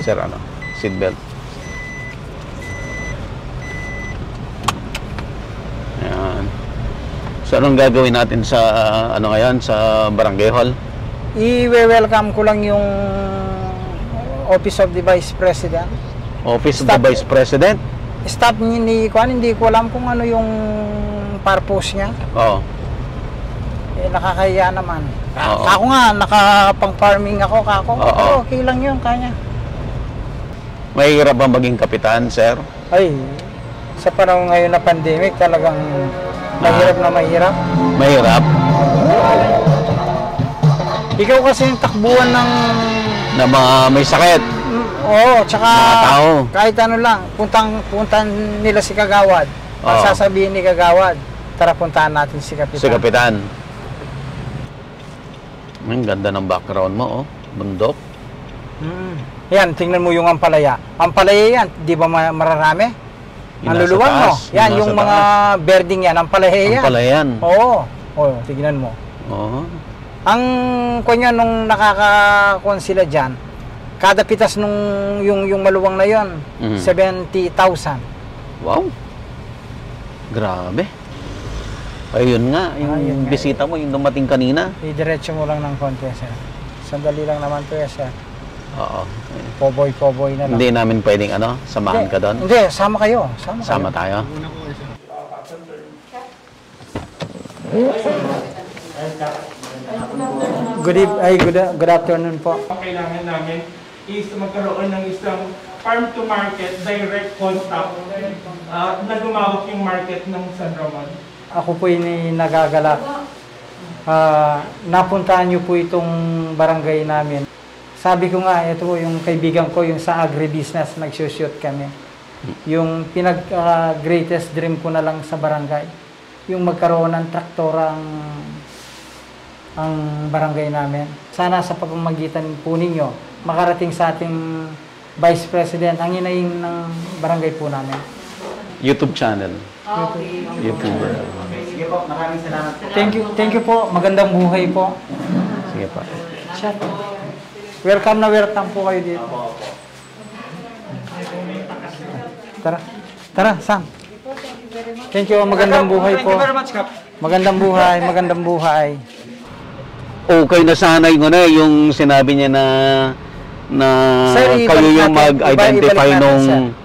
sir ano, seatbelt. Ayan. So anong gagawin natin sa ano ngayon sa Barangay Hall? I-welcome ko lang yung Office of the Vice President. Office Staff, of the Vice President? Staff ni ni Kuan, hindi ko alam kung ano yung purpose niya. Oo. Eh, nakakaya naman. Oo. Kako nga, nakapang-farming ako, kako. Oo. Okay lang yun, kanya. Mahirap bang maging kapitan, sir? Ay, sa panahon ngayon na pandemic, talagang mahirap na mahirap. Mahirap? Ikaw kasi yung takbuhan ng... Na mga may sakit? Mm, Oo, tsaka tao. kahit ano lang, puntang, puntan nila si Kagawad. Oo. Pag sasabihin ni Kagawad, tara puntahan natin si Kapitan. Si kapitan. Ang ganda ng background mo, oh. Bundok. Mm. Yan, tingnan mo yung ampalaya. Ampalaya yan, di ba mararami? Ang luluwang mo. Yan, yung mga birding yan, ampalaya yan. Ampalaya yan. Oo. Oo, tingnan mo. Oo. Ang kunya nung nakakakuan sila dyan, kada pitas nung yung, yung maluwang na yon mm. Mm-hmm. 70,000. Wow. Grabe. Ayun nga, ah, yung Ayun bisita mo, yung dumating kanina. Idiretso mo lang ng konti, sir. Sandali lang naman to, sir. Oo. Cowboy, cowboy na lang. Hindi namin pwedeng ano, samahan Hindi. ka doon. Hindi, sama kayo. Sama, Sama kayo. tayo. Good, eve- ay, good, uh, good afternoon po. ang kailangan namin is magkaroon ng isang farm-to-market direct contact ah, na gumawak yung market ng San Ramon. Ako po ini nagagalak. Ah, napuntahan niyo po itong barangay namin. Sabi ko nga, ito yung kaibigan ko, yung sa agribusiness, nagsushoot kami. Yung pinag-greatest ah, uh, dream ko na lang sa barangay, yung magkaroon ng traktora ang barangay namin. Sana sa pamamagitan po ninyo, makarating sa ating Vice President, ang inaing ng barangay po namin. YouTube channel. Ah, okay. YouTube. Okay. Sige po, maraming salamat Thank you, thank you po. Magandang buhay po. Sige po. Shut up. Welcome na welcome po kayo dito. Tara. Tara, Sam. Thank you. Magandang buhay po. Thank you very much, Kap. Magandang buhay, magandang buhay. Okay na sanay ko na yung sinabi niya na na sir, kayo yung mag-identify nung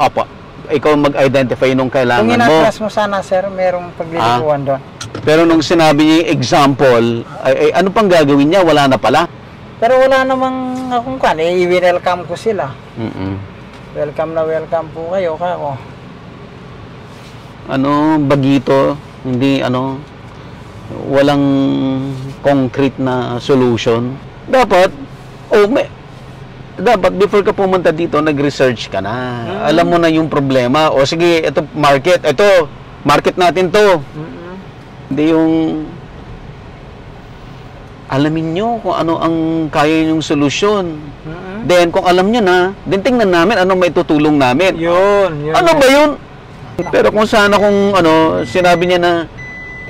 apa ikaw mag-identify nung kailangan mo. Kung inatras mo sana sir, merong paglilikuan ah, doon. Pero nung sinabi niya example, ay, ay, ano pang gagawin niya? Wala na pala. Pero wala namang akong kan, eh, i-welcome ko sila. Mm-mm. Welcome na welcome po kayo, kako. Oh. Ano, bagito, hindi ano, walang concrete na solution. Dapat, oh, dapat before ka pumunta dito, nag-research ka na. Mm-hmm. Alam mo na yung problema. O sige, ito market, ito, market natin to. Mm-hmm. Hindi yung alamin nyo kung ano ang kaya yung solusyon. Mm-hmm. Then, kung alam nyo na, then tingnan namin ano may tutulong namin. Yun, yun. Ano ba yun? Pero kung sana kung ano, sinabi niya na,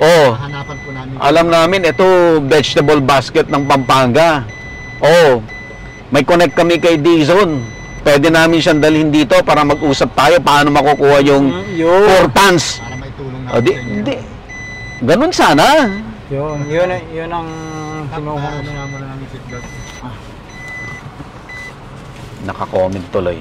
oh, hanapan po namin. Alam namin, ito vegetable basket ng Pampanga. Oh, may connect kami kay Dizon. Pwede namin siyang dalhin dito para mag-usap tayo paano makukuha yung mm, yun. four tons. Para may tulong oh, natin. O, di, di, ganun sana. Yun, yun, yun ang kinuha ah. Naka-comment tuloy.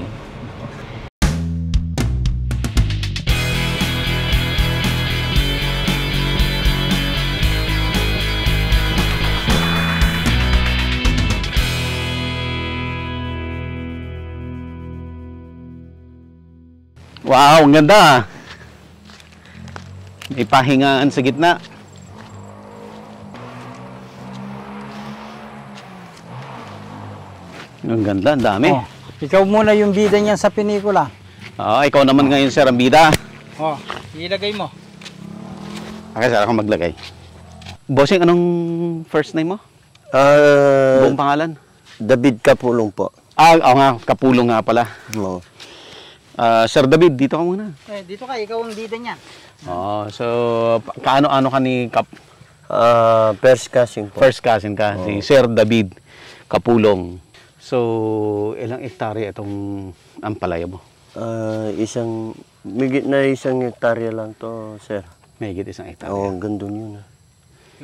Wow, ang ganda. Ah. May pahingaan sa gitna. Ang ganda, ang dami. Oh, ikaw muna yung bida niyan sa pinikula. Oo, oh, ah, ikaw naman ngayon sir ang bida. Oh, ilagay mo. Okay, sir, ako maglagay. Bossing, anong first name mo? Uh, Buong pangalan? David Kapulong po. Ah, oo nga, Kapulong nga pala. Oo. Oh. Uh, Sir David, dito ka muna. Eh, dito ka, ikaw ang bida niyan. Oh, so kaano-ano ka ni Kap? Uh, first cousin po. First cousin ka, oh. si Sir David Kapulong. So, ilang hektarya itong ampalaya mo? Uh, isang, migit na isang hektarya lang to, sir. Migit isang hektarya? Oo, oh, gandun yun. Ha? Ah.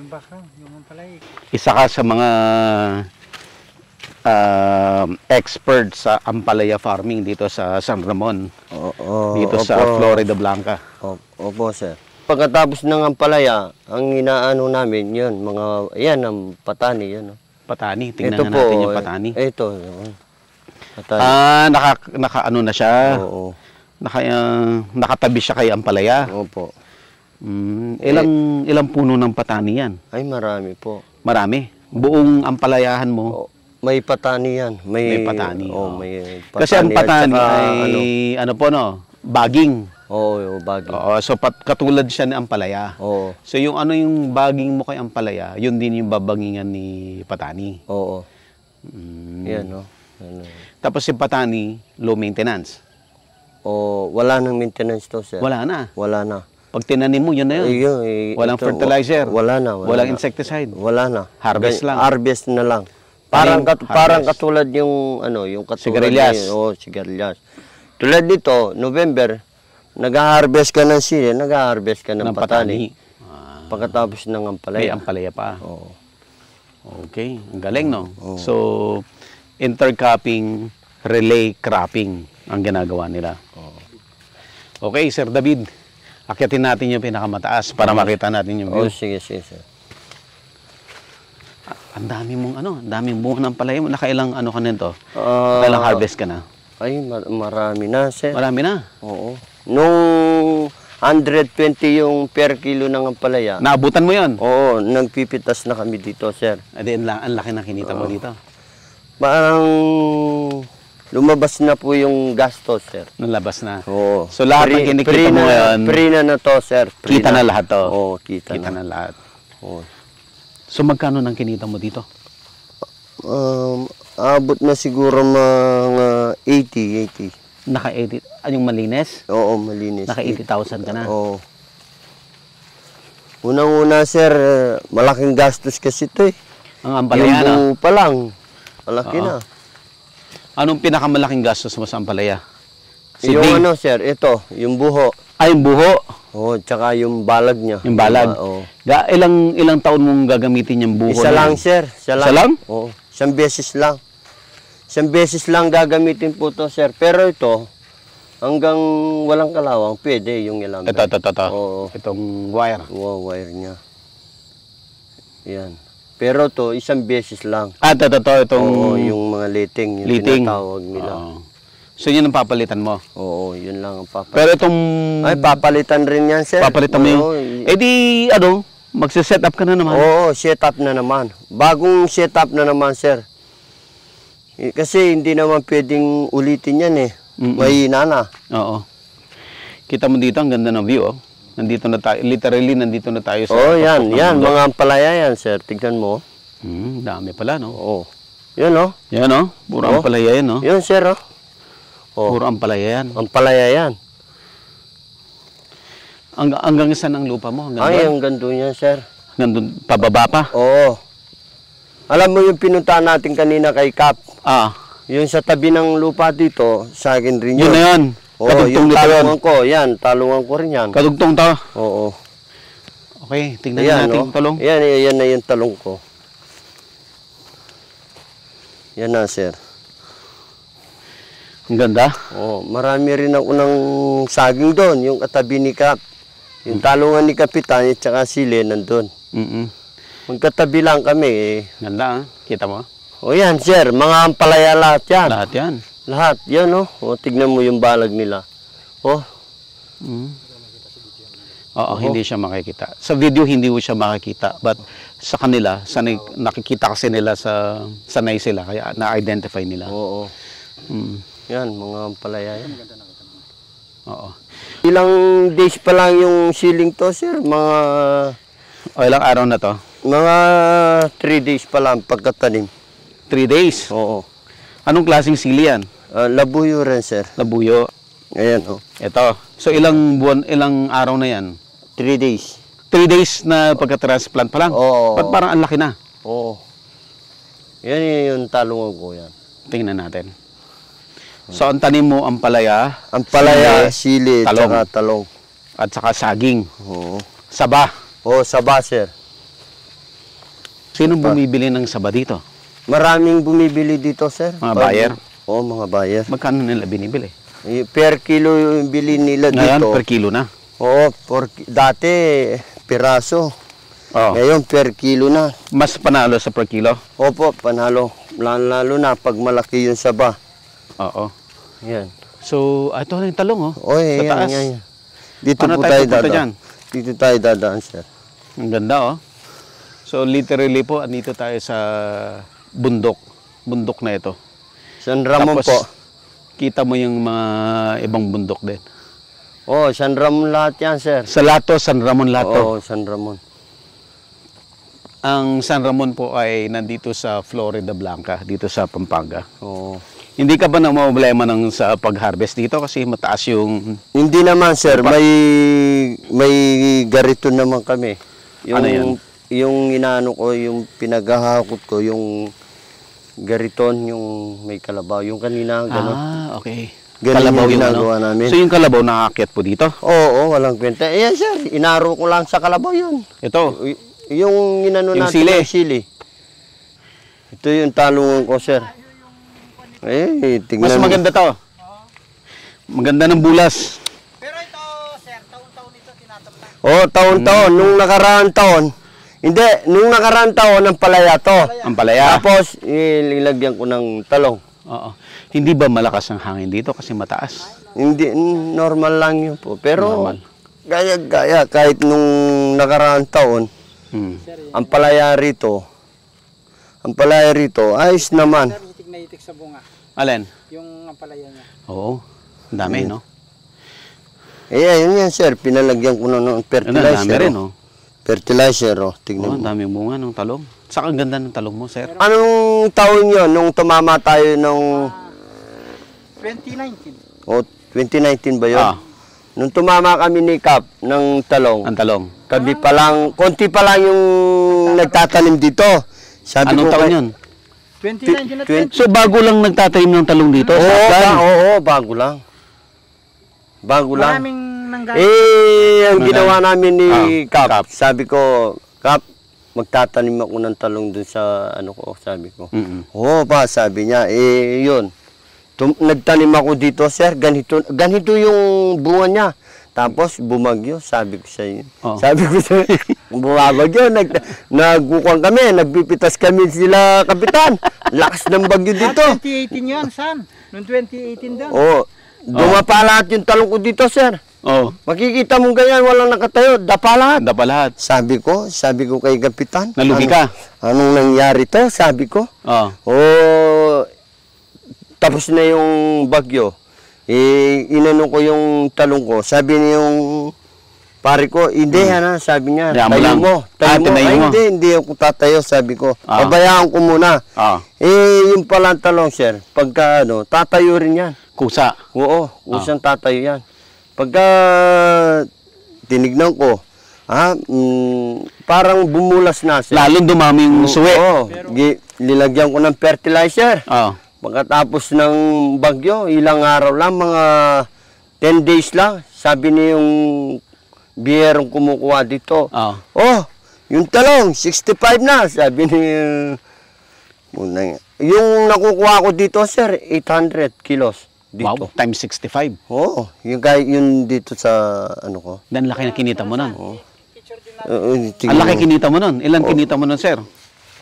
Yung background, yung ampalaya. Isa ka sa mga uh, ah, expert sa ampalaya farming dito sa San Ramon. Oo, oh, oh, dito opo. sa Florida Blanca. Opo, sir. Pagkatapos ng ampalaya, ang inaano namin yun, mga, yan ang patani, yan. Oh patani. Tingnan ito po, natin yung patani. Eh, ito. Patani. Ah, naka, naka ano na siya. Oo. oo. Naka, uh, nakatabi siya kay Ampalaya. po. Mm, ilang, eh, ilang puno ng patani yan? Ay, marami po. Marami? Buong Ampalayahan mo? Oo. May patani yan. May, may patani. Oh, oh. May patani Kasi ang patani ay, ano, ano po, no? Baging. Oo, oh, yung baging. Oo, so pat, katulad siya ni Ampalaya. Oo. So yung ano yung baging mo kay Ampalaya, yun din yung babangingan ni Patani. Oo. Mm. Yan, no? Ano. Tapos si Patani, low maintenance. O, wala nang maintenance to, sir. Wala na? Wala na. Pag tinanim mo, yun na yun. Ayun, eh, walang ito, fertilizer. Wala na. Wala walang na. insecticide. Wala na. Harvest lang. Harvest na lang. Ano parang, kat, harvest. parang katulad yung, ano, yung katulad. Sigarilyas. Oo, oh, sigarilyas. Tulad nito, November, Nag-harvest ka ng sili, nag-harvest ka ng, ng patani. patani. Ah. Pagkatapos ng ampalaya. May ampalaya pa. Oo. Okay, ang galing no. Oo. So, intercropping, relay cropping ang ginagawa nila. Oo. Okay, Sir David. Akyatin natin yung pinakamataas para makita natin yung view. Oo, sige, sige, sir. Ah, ang dami mong ano, ang daming bunga ng palay mo. Nakailang ano ka nito? Uh, ah. Nakailang harvest ka na? Ay, marami na, sir. Marami na? Oo. Nung 120 yung per kilo ng palaya. Naabutan mo yon? Oo, nagpipitas na kami dito, sir. Adi, ang, ang laki ng kinita Oo. mo dito. Parang lumabas na po yung gastos, sir. Nalabas na. Oo. So lahat pre, ng kinikita mo ngayon, pre na na to, sir. Pre kita na. na lahat to. Oo, kita, kita na. na lahat. Oo. So magkano nang kinita mo dito? Um, abot na siguro mga 80, 80. Naka-80, anong ah, malinis? Oo, malinis. Naka-80,000 ka na? Oo. Unang-una, sir, eh, malaking gastos kasi 'to eh. Ang ampalaya na? Yung pa lang, malaki Oo. na. Anong pinakamalaking gastos mo sa ampalaya? Si yung ano, sir, ito, yung buho. Ay, ah, yung buho? Oo, tsaka yung balag niya. Yung balag? Oo. Ga ilang, ilang taon mong gagamitin yung buho? Isa lang, sir. Isa lang? Isa lang? isang beses lang. Isang beses lang gagamitin po to sir. Pero ito, hanggang walang kalawang, pwede yung ilang. Ito, ito, ito. Oo. Itong wire. Oo, wire niya. Yan. Pero to isang beses lang. Ah, ito, ito, Itong... Oo, yung mga liting. Yung liting. tinatawag nila. Oo. So yun ang papalitan mo? Oo, yun lang ang papalitan. Pero itong... Ay, papalitan rin yan, sir. Papalitan mo yun? Eh di, ano, magse-set up ka na naman. Oo, set up na naman. Bagong set up na naman, sir. Eh, kasi hindi naman pwedeng ulitin yan eh. Mm-mm. Mahina na. Oo. Kita mo dito, ang ganda ng view oh. Nandito na tayo, literally nandito na tayo sa... Oh, yan, yan. Mga ampalaya yan, sir. Tignan mo. Oh. Hmm, dami pala, no? Oo. Oh. Yan, oh. Yan, oh. Puro ang ampalaya oh. yan, oh. Yan, sir, oh. oh. Puro ampalaya yan. Ang Ampalaya yan. Hanggang, hanggang saan ang lupa mo? Hanggang Ay, ang hanggang doon yan, sir. Hanggang pababa pa? Oo. Alam mo yung pinuntahan natin kanina kay Cap? Ah. Yung sa tabi ng lupa dito, sa akin rin yun. Yun na yan. Oo, yung dito talungan ko, yan. Talungan ko rin yan. Kadugtong ta. Oo. Okay, tingnan Ayan, natin no? Oh. yung talong. Yan, yan, na yung talong ko. Yan na, sir. Ang ganda. Oh, marami rin ang unang saging doon, yung katabi ni Kap. Yung talungan ni Kapitan at saka sili nandun. Mm-mm. Magkatabi lang kami. Ganda ah. Kita mo? O yan, sir. Mga ampalaya lahat yan. Lahat yan. Lahat. Yan oh. O, tignan mo yung balag nila. Oh. Mm. Oo, oh. hindi siya makikita. Sa video, hindi mo siya makikita. But sa kanila, sa nakikita kasi nila sa sanay sila. Kaya na-identify nila. Oo. Mm. Yan, mga ampalaya yan. Oo. Ilang days pa lang yung siling to, sir? Mga... O, ilang araw na to? Mga 3 days pa lang pagkatanim. 3 days? Oo. Anong klaseng sili yan? Uh, labuyo rin, sir. Labuyo. Ayan, oh. Ito. So, ilang buwan, ilang araw na yan? 3 days. 3 days na pagka-transplant pa lang? Oo. Ba't parang ang laki na? Oo. Yan yung talong ko yan. Tingnan natin. So, ang tanim mo, ang palaya. Ang palaya, sili, sili talong. talong. At saka saging. Oo. Saba. Oo, saba, sir. Sino bumibili ng saba dito? Maraming bumibili dito, sir. Mga buyer? Oo, oh, mga buyer. Magkano nila binibili? Eh, per kilo yung bili nila Ngayon, dito. Ngayon, per kilo na? Oo, per, dati piraso. Oh. Ngayon, per kilo na. Mas panalo sa per kilo? Opo, panalo. Lalo, lalo na pag malaki yung saba. Oo. Yan. So, ito na yung talong, oh. Oo, yan, yan, yan. Dito Paano po tayo, tayo dadaan. Dito tayo dadaan, sir. Ang ganda, oh. So literally po, andito tayo sa bundok. Bundok na ito. San Ramon Tapos, po. kita mo yung mga ibang bundok din. Oh, San Ramon lahat yan, sir. Sa Lato, San Ramon Lato. Oo, oh, San Ramon. Ang San Ramon po ay nandito sa Florida Blanca, dito sa Pampanga. Oo. Oh. Hindi ka ba na problema ng sa pag-harvest dito kasi mataas yung Hindi naman sir, may may garito naman kami. Yung ano yan? yung inaano ko, yung pinaghahakot ko, yung gariton, yung may kalabaw, yung kanina, gano'n. Ah, okay. Ganun kalabaw yung ginagawa ano? namin. So yung kalabaw nakakit po dito? Oo, oo walang kwenta. Eh, yes, sir, inaro ko lang sa kalabaw yun. Ito? Y yung inano yung natin, sili. yung sili. Ito yung talungan ko, sir. Eh, tingnan Mas maganda to. Maganda ng bulas. Pero ito, sir, taon-taon ito tinatamlan. Oh, taon-taon. Hmm. Nung nakaraang taon, hindi, nung nakaraan taon, ang palaya to. Ang palaya. Tapos, ilagyan ko ng talong. Oo. Hindi ba malakas ang hangin dito kasi mataas? Hindi, normal lang yun po. Pero, normal. gaya, gaya, kahit nung nakaraan taon, hmm. ang palaya rito, ang palaya rito, ayos naman. Sir, itik na itik sa bunga. Alin? Yung ang palaya niya. Oo. Ang dami, hmm. no? Eh, yeah, yun yan, sir. Pinalagyan ko na ng fertilizer. Ang dami rin, no? Oh. Oh. Fertilizer, oh. Tignan oh, ang mo. daming bunga ng talong. Saka ang ganda ng talong mo, sir. Anong taon yon nung tumama tayo nung... 2019. Oh, 2019 ba yun? Ah. Nung tumama kami ni Cap ng talong. Ang talong. Kabi pa lang, konti pa lang yung nagtatanim dito. Sabi Anong taon kay- yun? 2019 na 20. So bago lang nagtatanim ng talong dito? Oo, ba- oh, oo, bago lang. Bago lang. Maraming nanggaling? Eh, ang ginawa namin ni ah, Kap, Kap, sabi ko, Kap, magtatanim ako ng talong dun sa ano ko, sabi ko. Mm -hmm. pa, sabi niya, eh yun. Tum nagtanim ako dito, sir, ganito, ganito yung bunga niya. Tapos bumagyo, sabi ko sa inyo. Oh. Sabi ko sa inyo, bumabagyo, nag, nagkukuhan kami, nagpipitas kami sila, kapitan. Lakas ng bagyo dito. Ah, 2018 yan, son. Noong 2018 daw. Oo. Oh, dumapa oh. lahat yung talong ko dito, sir. Oh. Makikita mo ganyan, walang nakatayo, dapa lahat. Dapa lahat. Sabi ko, sabi ko kay Kapitan. Nalugi ka? Anong nangyari to? Sabi ko. Oh. oh tapos na yung bagyo. Eh, inano ko yung talong ko. Sabi niya yung pare ko, hindi hmm. ano, sabi niya, Hayaan tayo mo, tayo mo. Ah, Ay, mo. hindi, hindi ako tatayo, sabi ko. Ah. Pabayaan ko muna. Ah. Eh, yung pala talong, sir, pagka ano, tatayo rin yan. Kusa? Oo, ah. kusang ah. tatayo yan. Pagka tinignan ko, ha, mm, parang bumulas na siya. Lalong dumami yung suwi. Oo, nilagyan ko ng fertilizer. Oo. Pagkatapos ng bagyo, ilang araw lang, mga 10 days lang, sabi ni yung biyerong kumukuha dito. Oo. Oh, yung talong, 65 na, sabi ni yung, yung nakukuha ko dito, sir, 800 kilos. Dito. Wow, times 65. Oo, oh, yung, guy, yung dito sa ano ko. Dan laki na kinita mo nun. Oo. Uh, Ang laki kinita mo nun. Ilang oh. kinita mo nun, sir?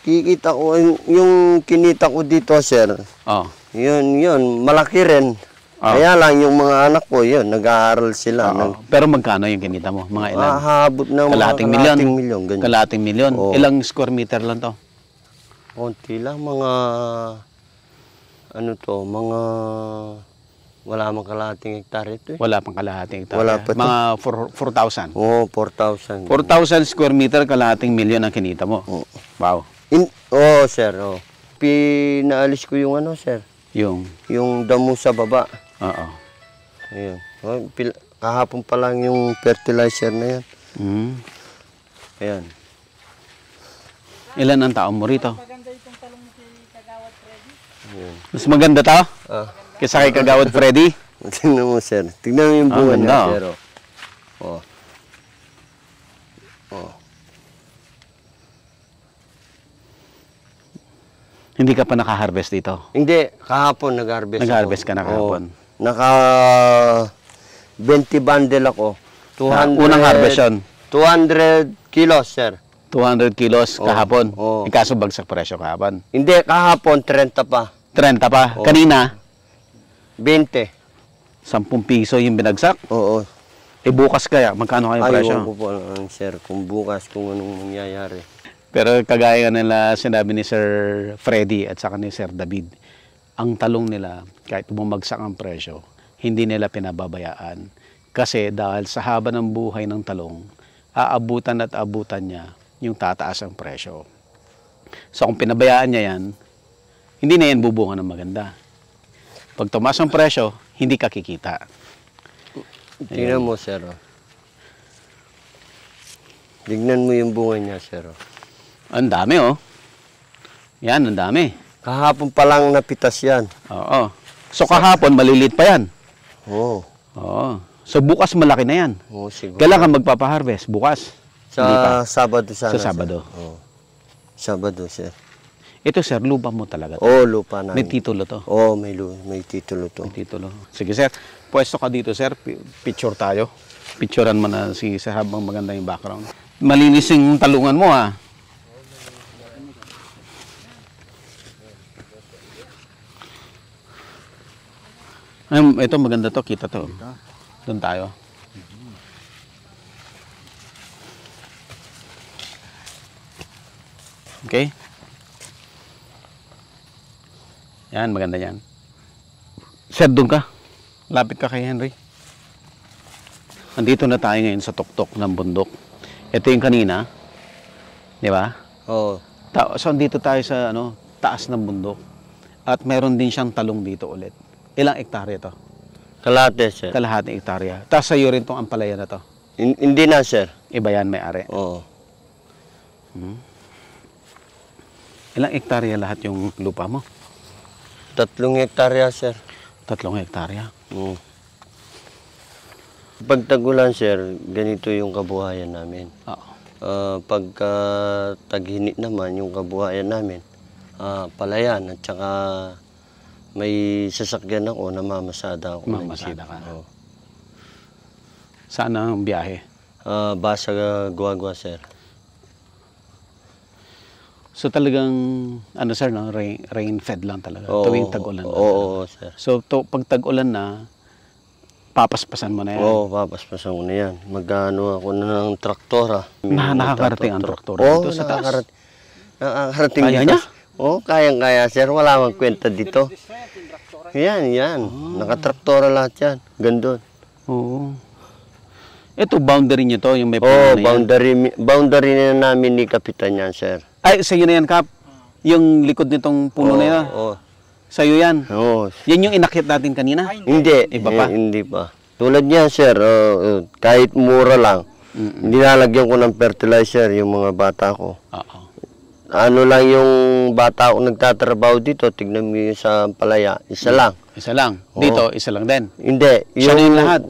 Kikita ko, yung, yung kinita ko dito, sir. Oo. Oh. Yun, yun, malaki rin. Oh. Kaya lang yung mga anak ko, yun, nag-aaral sila. Oh. Nag Pero magkano yung kinita mo? Mga ilan? Mahabot na kalating kalating milyon. milyon ganyan. Kalating milyon. Oh. Ilang square meter lang to? Konti lang, mga... Ano to, mga... Wala pang kalahating hektarya ito eh. Wala pang kalahating hektarya. Wala pa Mga 4,000. Oo, oh, 4,000. 4,000 square meter, kalahating milyon ang kinita mo. Oo. Wow. In, oh, sir. Oh. Pinaalis ko yung ano, sir. Yung? Yung damo sa baba. Oo. Ayun. Oh, pil, kahapon pa lang yung fertilizer na yan. Mm. Ayan. Ilan ang tao mo rito? Mas maganda tao? Ah. Kisa kay Kagawad Freddy? Tingnan mo, sir. Tingnan mo yung ah, bunga niya, oh. sir. Oh. oh. Oh. Hindi ka pa naka-harvest dito? Hindi. Kahapon nag-harvest ako. Nag-harvest ka na kahapon? Oh. Naka 20 bundle ako. 200, uh, ah, unang harvest yun? 200 kilos, sir. 200 kilos oh. kahapon? Oo. Oh. Ikaso eh, bagsak presyo kahapon? Hindi, kahapon 30 pa. 30 pa? Oh. Kanina? 20. 10 piso yung binagsak? Oo. E bukas kaya, magkano kayo presyo? Ayaw ko po lang, ah, sir, kung bukas, kung anong mangyayari. Pero kagaya nila sinabi ni Sir Freddy at saka ni Sir David, ang talong nila, kahit bumagsak ang presyo, hindi nila pinababayaan. Kasi dahil sa haba ng buhay ng talong, aabutan at abutan niya yung tataas ang presyo. So kung pinabayaan niya yan, hindi na yan bubunga ng maganda. Pag tumaas ang presyo, hindi ka kikita. Tingnan mo, sir. Dignan oh. mo yung bunga niya, sir. Oh. Ang dami, oh. Yan, ang dami. Kahapon pa lang napitas yan. Oo. So, kahapon, maliliit pa yan. Oo. Oo. So, bukas malaki na yan. Oo, siguro. Kailan ka magpapaharvest? Bukas. Sa Sabado sana. Sa Sabado. Sir. Oo. Sabado, sir. Ito sir, lupa mo talaga. Oo, oh, lupa na. May titulo to. Oo, oh, may, may titulo to. May titulo. Sige sir, pwesto ka dito sir, picture tayo. Picturean mo na si sir habang maganda yung background. Malinis yung talungan mo ha. Ah. Ayun, ito maganda to, kita to. Doon tayo. Okay? Yan, maganda yan. Sir, doon ka. Lapit ka kay Henry. Andito na tayo ngayon sa tuktok ng bundok. Ito yung kanina. Di ba? Oo. Ta- so, andito tayo sa ano, taas ng bundok. At meron din siyang talong dito ulit. Ilang ektarya to? Kalahati, sir. Kalahating ektarya. Tapos sa'yo rin tong ampalaya na to. Hin- hindi na, sir. Iba yan may-ari. Oo. Hmm. Ilang ektarya lahat yung lupa mo? Tatlong hektarya, sir. Tatlong hektarya? Oo. Mm. Pag tagulan, sir, ganito yung kabuhayan namin. Oo. Uh, ah. ah, pagka taghinit naman yung kabuhayan namin, uh, palayan at saka may sasakyan ako, na namamasada ako. Namamasada ka? Oo. Saan ang biyahe? Uh, Basaga, Guagua, sir. So talagang ano sir no rain, rain fed lang talaga oo, tuwing tag-ulan. Oo, oo, oo sir. So to pag tag-ulan na papaspasan mo na yan. Oo, papaspasan mo na yan. Magano ako na ng traktora. Ah. Na, nakakarating ang traktora oh, dito sa taas. Nakakarat nakakarating kaya niya? Oo, oh, kayang-kaya sir. Wala mang kwenta dito. Yan, yan. Oh. Nakatraktora lahat yan. Gandun. Oo. Ito, boundary niyo to, yung may plano oh, boundary, yan. boundary na namin ni Kapitan yan, sir. Ay, sa'yo na yan, Kap. Hmm. Yung likod nitong puno na yan. Oo. iyo yan. Oo. Yan yung inakyat natin kanina. Hindi. Iba pa? Eh, hindi pa. Tulad niya, sir, oh, oh, kahit mura lang, hindi mm nilalagyan ko ng fertilizer yung mga bata ko. Oo. Ano lang yung bata ko nagtatrabaho dito, tignan mo yung sa palaya, isa mm. lang. Isa lang. Oo. Dito, isa lang din. Hindi. Siya na yung lahat?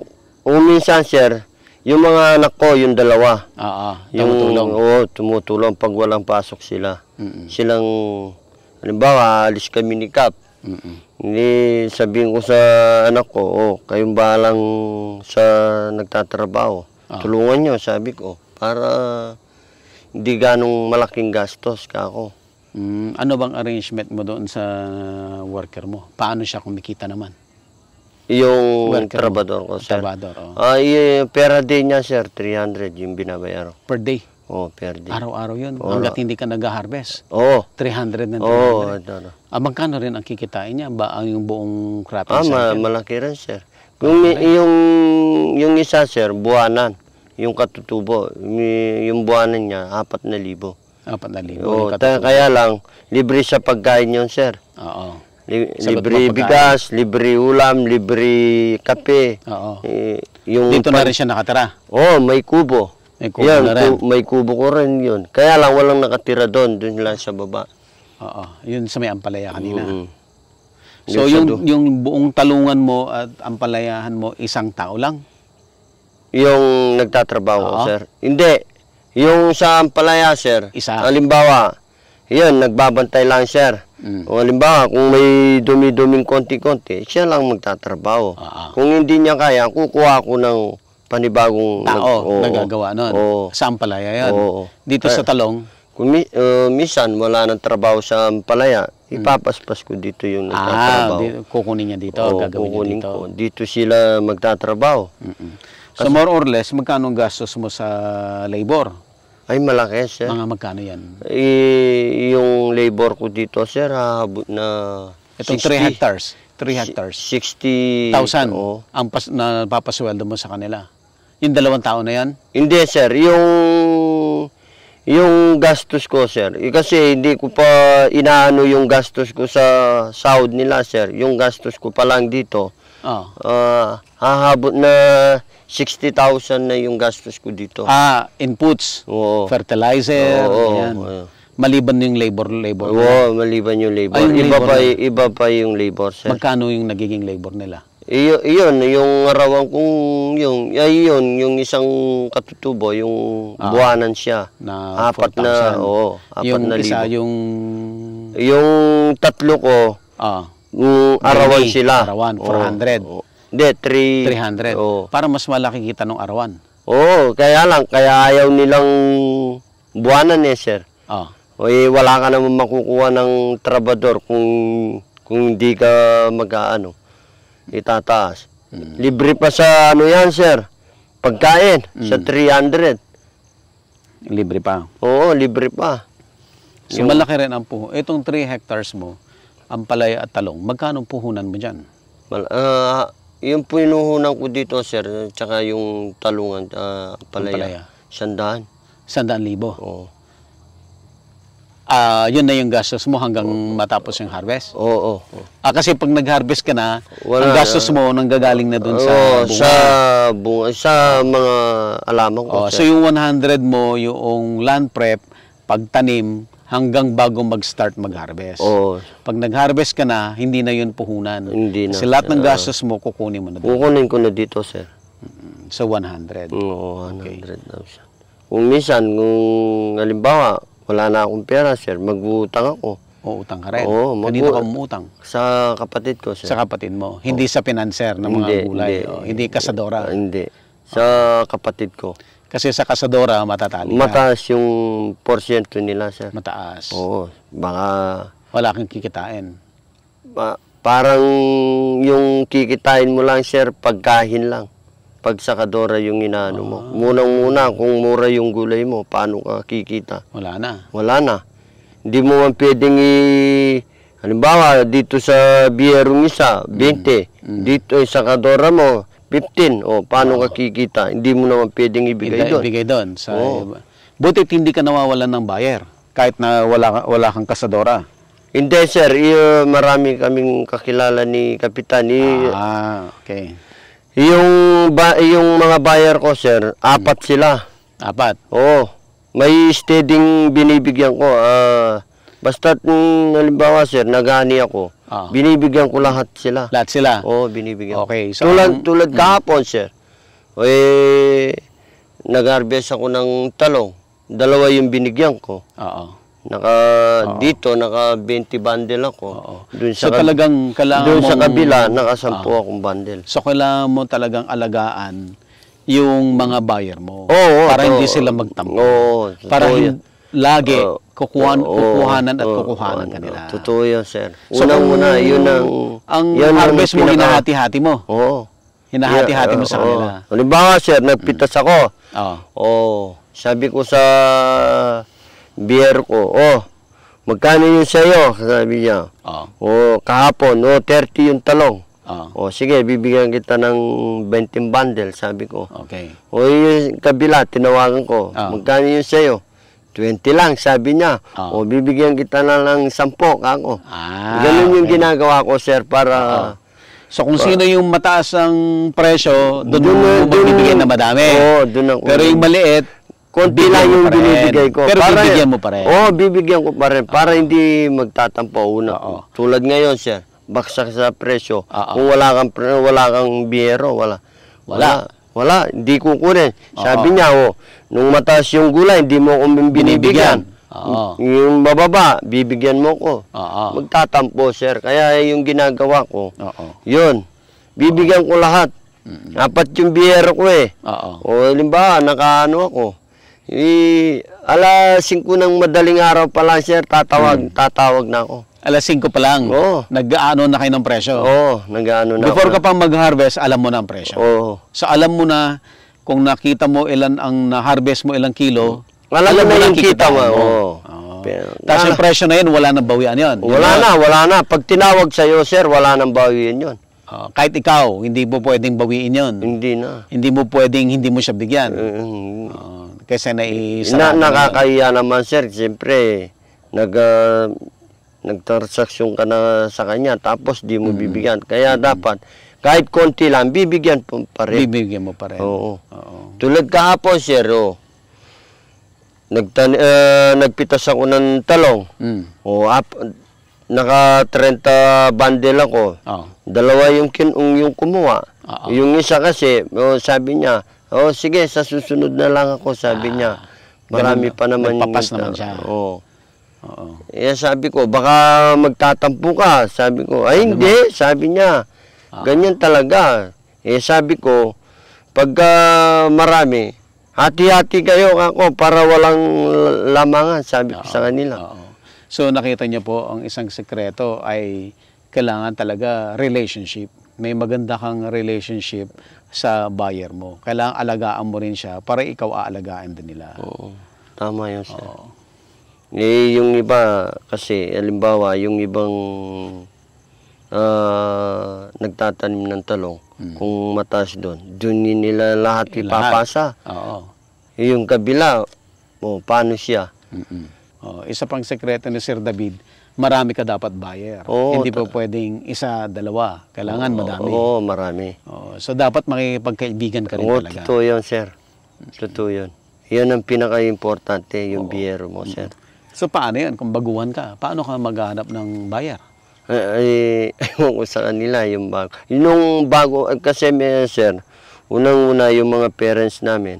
Kung minsan, sir, yung mga anak ko, yung dalawa. Oo, ah, ah, yung, tumutulong. Oo, tumutulong pag walang pasok sila. Mm-mm. Silang, halimbawa, alis kami ni Cap. Mm-mm. sabihin ko sa anak ko, oh, kayong balang sa nagtatrabaho. Ah. Tulungan nyo, sabi ko, para hindi ganong malaking gastos ka ako. Mm, ano bang arrangement mo doon sa worker mo? Paano siya kumikita naman? Yung Worker, trabador ko, sir. Trabador, oh. Uh, ah, yung pera din niya, sir, 300 yung binabayaro. Per day? oh, per day. Araw-araw yun, oh, hanggat hindi ka nag-harvest. Oo. Oh. 300 na 300. Oo, oh, ito na. Ah, magkano rin ang kikitain niya? Ba, ang yung buong cropping ah, cycle? Ah, malaki rin, sir. Yung, yung, yung isa, sir, buwanan. Yung katutubo, yung buwanan niya, 4,000. 4,000. libo. Apat oh, kaya lang, libre sa pagkain yun, sir. Oo libre bigas, libre ulam, libre kape. Oo. Eh, yung Dito na rin siya nakatira. Oh, may kubo. May kubo Yan, na rin. ku- may kubo ko rin yun. Kaya lang walang nakatira doon, doon lang sa baba. Oo. Yun sa may Ampalaya kanina. Mm. So yung yung buong talungan mo at Ampalayahan mo isang tao lang. Yung nagtatrabaho, Oo. sir? Hindi. Yung sa Ampalaya, sir. Isa. Halimbawa, yun, nagbabantay lang sir. Mm. O halimbawa, kung may dumi-duming konti-konti, siya lang magtatrabaho. Ah, ah. Kung hindi niya kaya, kukuha ako ng panibagong... Tao, ah, nag, oh, oh, nagagawa nun. Oh, Saan palaya yan? Oh, Dito sa eh, talong? Kung mi, uh, eh, misan, wala ng trabaho sa palaya, hmm. ipapaspas ko dito yung ah, nagtatrabaho. Ah, kukunin niya dito, oh, gagawin niya dito. Ko. Dito sila magtatrabaho. Mm -mm. So Kasi, more or less, magkano gastos mo sa labor? Ay, malaki, sir. Mga magkano yan? I, yung labor ko dito, sir, habot na... Itong 3 hectares? 3 hectares? 60,000 oh. ang pas, na papasweldo mo sa kanila. Yung dalawang tao na yan? Hindi, sir. Yung... Yung gastos ko, sir. Eh, kasi hindi ko pa inaano yung gastos ko sa sahod nila, sir. Yung gastos ko pa lang dito. Oh. Uh, hahabot na 60,000 na yung gastos ko dito. Ah, inputs. Oo. Fertilizer. Oo. Yan. Oo. Maliban yung labor, labor. Oo, na. maliban yung labor. Ay, yung iba, labor pa, na. iba pa yung labor, sir. Magkano yung nagiging labor nila? iyon, yung arawan kong yung, ay yun, yung isang katutubo, yung ah, buwanan siya. Na apat na, oo, apat yung na isa, libo. Yung Yung tatlo ko, ah, mm, arawan sila. Arawan, 400. Oo, oo. Hindi, 300. 300. Oh. Para mas malaki kita ng arawan. Oo, oh, kaya lang. Kaya ayaw nilang buwanan eh, sir. Oh. Ah. O eh, wala ka naman makukuha ng trabador kung kung hindi ka mag-ano, itataas. Mm. Libre pa sa ano yan, sir. Pagkain, mm. sa 300. Libre pa? Oo, libre pa. So Yung... malaki rin ang puho. Itong 3 hectares mo, ang palay at talong, magkano puhunan mo dyan? Mal uh, yung pinuhunan ko dito, sir, tsaka yung talungan, uh, palaya, palaya. sandaan. Sandaan libo? Oo. Ah, uh, yun na yung gastos mo hanggang oo. matapos yung harvest? Oo. oo, oo. Ah, kasi pag nag-harvest ka na, Wala, ang gastos mo nang gagaling na dun oo, sa bunga. Sa, bunga, sa mga alamang ko. Oo, oh, so yung 100 mo, yung land prep, pagtanim, hanggang bago mag-start mag-harvest. Oo. Pag nag-harvest ka na, hindi na yun puhunan. Hindi na. Kasi lahat ng gastos mo, kukunin mo na dito. Kukunin ko na dito, sir. So, 100? Oo, 100,000. Okay. Kung minsan, kung halimbawa, wala na akong pera, sir, mag-uutang ako. O utang ka rin? Oo. Kanino ka umutang? Sa kapatid ko, sir. Sa kapatid mo? Hindi Oo. sa financer ng mga hindi, gulay? Hindi, o, oh. hindi kasadora? Hindi. Sa kapatid ko. Kasi sa kasadora, matatali. Mataas ka. yung porsyento nila, sir. Mataas. Oo. Baka... Wala kang kikitain. Ba, parang yung kikitain mo lang, sir, pagkahin lang. Pag sa kadora yung inaano ah. mo. Munang-muna, kung mura yung gulay mo, paano ka kikita? Wala na. Wala na. Hindi mo man pwedeng i... Halimbawa, dito sa biyerong isa, 20. Mm. Mm. Dito eh, sa kadora mo, 15. Oh, paano ka kikita? Hindi mo naman pwedeng ibigay doon. Ibigay doon. Sa, oh. Buti hindi ka nawawalan ng buyer kahit na wala, wala kang kasadora. Hindi sir, marami kaming kakilala ni Kapitan. I, ah, okay. Yung, ba, yung mga buyer ko sir, apat hmm. sila. Apat? Oo. Oh, may steading binibigyan ko. Ah, basta mm, halimbawa sir, nagani ako. Ah. Binibigyan ko lahat sila. Lahat sila? Oo, binibigyan. Okay. So, tulad, tulad mm. kahapon, sir. Eh, nag ako ng talong. Dalawa yung binigyan ko. Oo. Naka Oo. dito, naka 20 bundle ako. Doon sa so talagang kailangan Doon sa kabila, naka 10 Oo. akong bundle. So kailangan mo talagang alagaan yung mga buyer mo. Oo, para oo, hindi sila magtampo. Oo, para so, hin- lagi oo kukuhan, kukuhanan at oo, kukuhanan oo, kanila. Totoo yan, sir. So, Unang muna, yun ang... Ang yan harvest mo, hinahati-hati mo. Oo. Hinahati-hati mo sa oo. kanila. Halimbawa, sir, nagpitas mm. ako. Oo. Oh, sabi ko sa beer ko, oh, magkano yun sa'yo? Sabi niya. Oo. Oh, kahapon, oh, 30 yung talong. Oo. Oh, sige, bibigyan kita ng 20 bundle, sabi ko. Okay. O oh, yung kabila, tinawagan ko, Ah. magkano yun sa'yo? 20 lang, sabi niya. Oh. O bibigyan kita na lang 10 kako. Ah, Ganun yung okay. ginagawa ko, sir, para... Oh. So kung sino yung mataas ang presyo, doon mo magbibigyan na madami. oh, doon ako. Pero yung maliit, konti lang yung binibigay ko. Pero para, bibigyan mo pa rin. oh, bibigyan ko pa rin. Para oh. hindi magtatampo una. Oh. Tulad ngayon, sir, baksak sa presyo. Oh. Kung wala kang, wala kang biyero, wala. Wala. Wala, hindi kukunin. Sabi niya, oh, Nung mataas yung gulay, hindi mo ako binibigyan. Oo. Yung bababa, bibigyan mo ko. Oo. Magtatampo, sir. Kaya yung ginagawa ko, Oo. yun, bibigyan ko lahat. Mm-hmm. Apat yung biyero ko eh. Oo. O limbawa, nakaano ako. I, alas 5 ng madaling araw pa lang, sir, tatawag, mm. tatawag na ako. Alas 5 pa lang? Oo. Nag-ano na kayo ng presyo? Oo, nag-ano na. Before ako. ka pang mag-harvest, alam mo na ang presyo? Oo. So alam mo na kung nakita mo ilan ang na-harvest mo ilang kilo, wala alam na yung kita mo. Oo. Oh. Pero, Tapos yung presyo na yun, wala nang bawian yun. Wala yun na, wala na. Pag tinawag sa iyo, sir, wala nang bawian yun. Uh, kahit ikaw, hindi mo pwedeng bawiin yun. Hindi na. Hindi mo pwedeng hindi mo siya bigyan. Uh, uh, kasi naiisara. Na, nakakaya yun. naman, sir. Siyempre, nag, uh, nagtransaksyon ka na sa kanya, tapos di mo mm. bibigyan. Kaya mm. dapat, kahit konti lang, bibigyan po pa rin. Bibigyan mo pa rin. Oo. Oo. Tulad kahapon, sir, oh. Nagtan uh, eh, nagpitas ako ng talong. Mm. Oh, up, naka 30 bundle ako. Oh. Dalawa yung kin yung kumuha. Uh Yung isa kasi, oh, sabi niya, oh sige, sa susunod na lang ako, sabi ah. niya. Marami Ganun, pa naman yung papas naman siya. Oo. Oo. Eh sabi ko, baka magtatampo ka. Sabi ko, ay ano hindi, ba? sabi niya. Ah. Ganyan talaga. Eh sabi ko, pagka marami, hati-hati kayo ako para walang lamangan, sabi ko sa ah, kanila. Ah, so nakita niyo po, ang isang sekreto ay kailangan talaga relationship. May maganda kang relationship sa buyer mo. Kailangan alagaan mo rin siya para ikaw aalagaan din nila. Oo. Tama yun, sir. Oo. Eh, yung iba, kasi, halimbawa, yung ibang uh, nagtatanim ng talong, mm. kung mataas doon, doon nila lahat ipapasa. Oo. Eh, yung kabila, oh, paano siya? Mm-mm. Oh, isa pang sekreto ni Sir David, marami ka dapat buyer. Oo, Hindi pa pwedeng isa, dalawa. Kailangan oo, madami. Oo, marami. Oo, oh, so dapat makipagkaibigan ka rin oo, talaga. Totoo yun, sir. Totoo yun. Yan ang pinaka-importante, yung oo. biyero mo, sir. So paano yan? Kung baguhan ka, paano ka maghanap ng buyer? eh, ewan ko sa kanila yung bago. Nung bago, eh, kasi may sir, unang-una yung mga parents namin.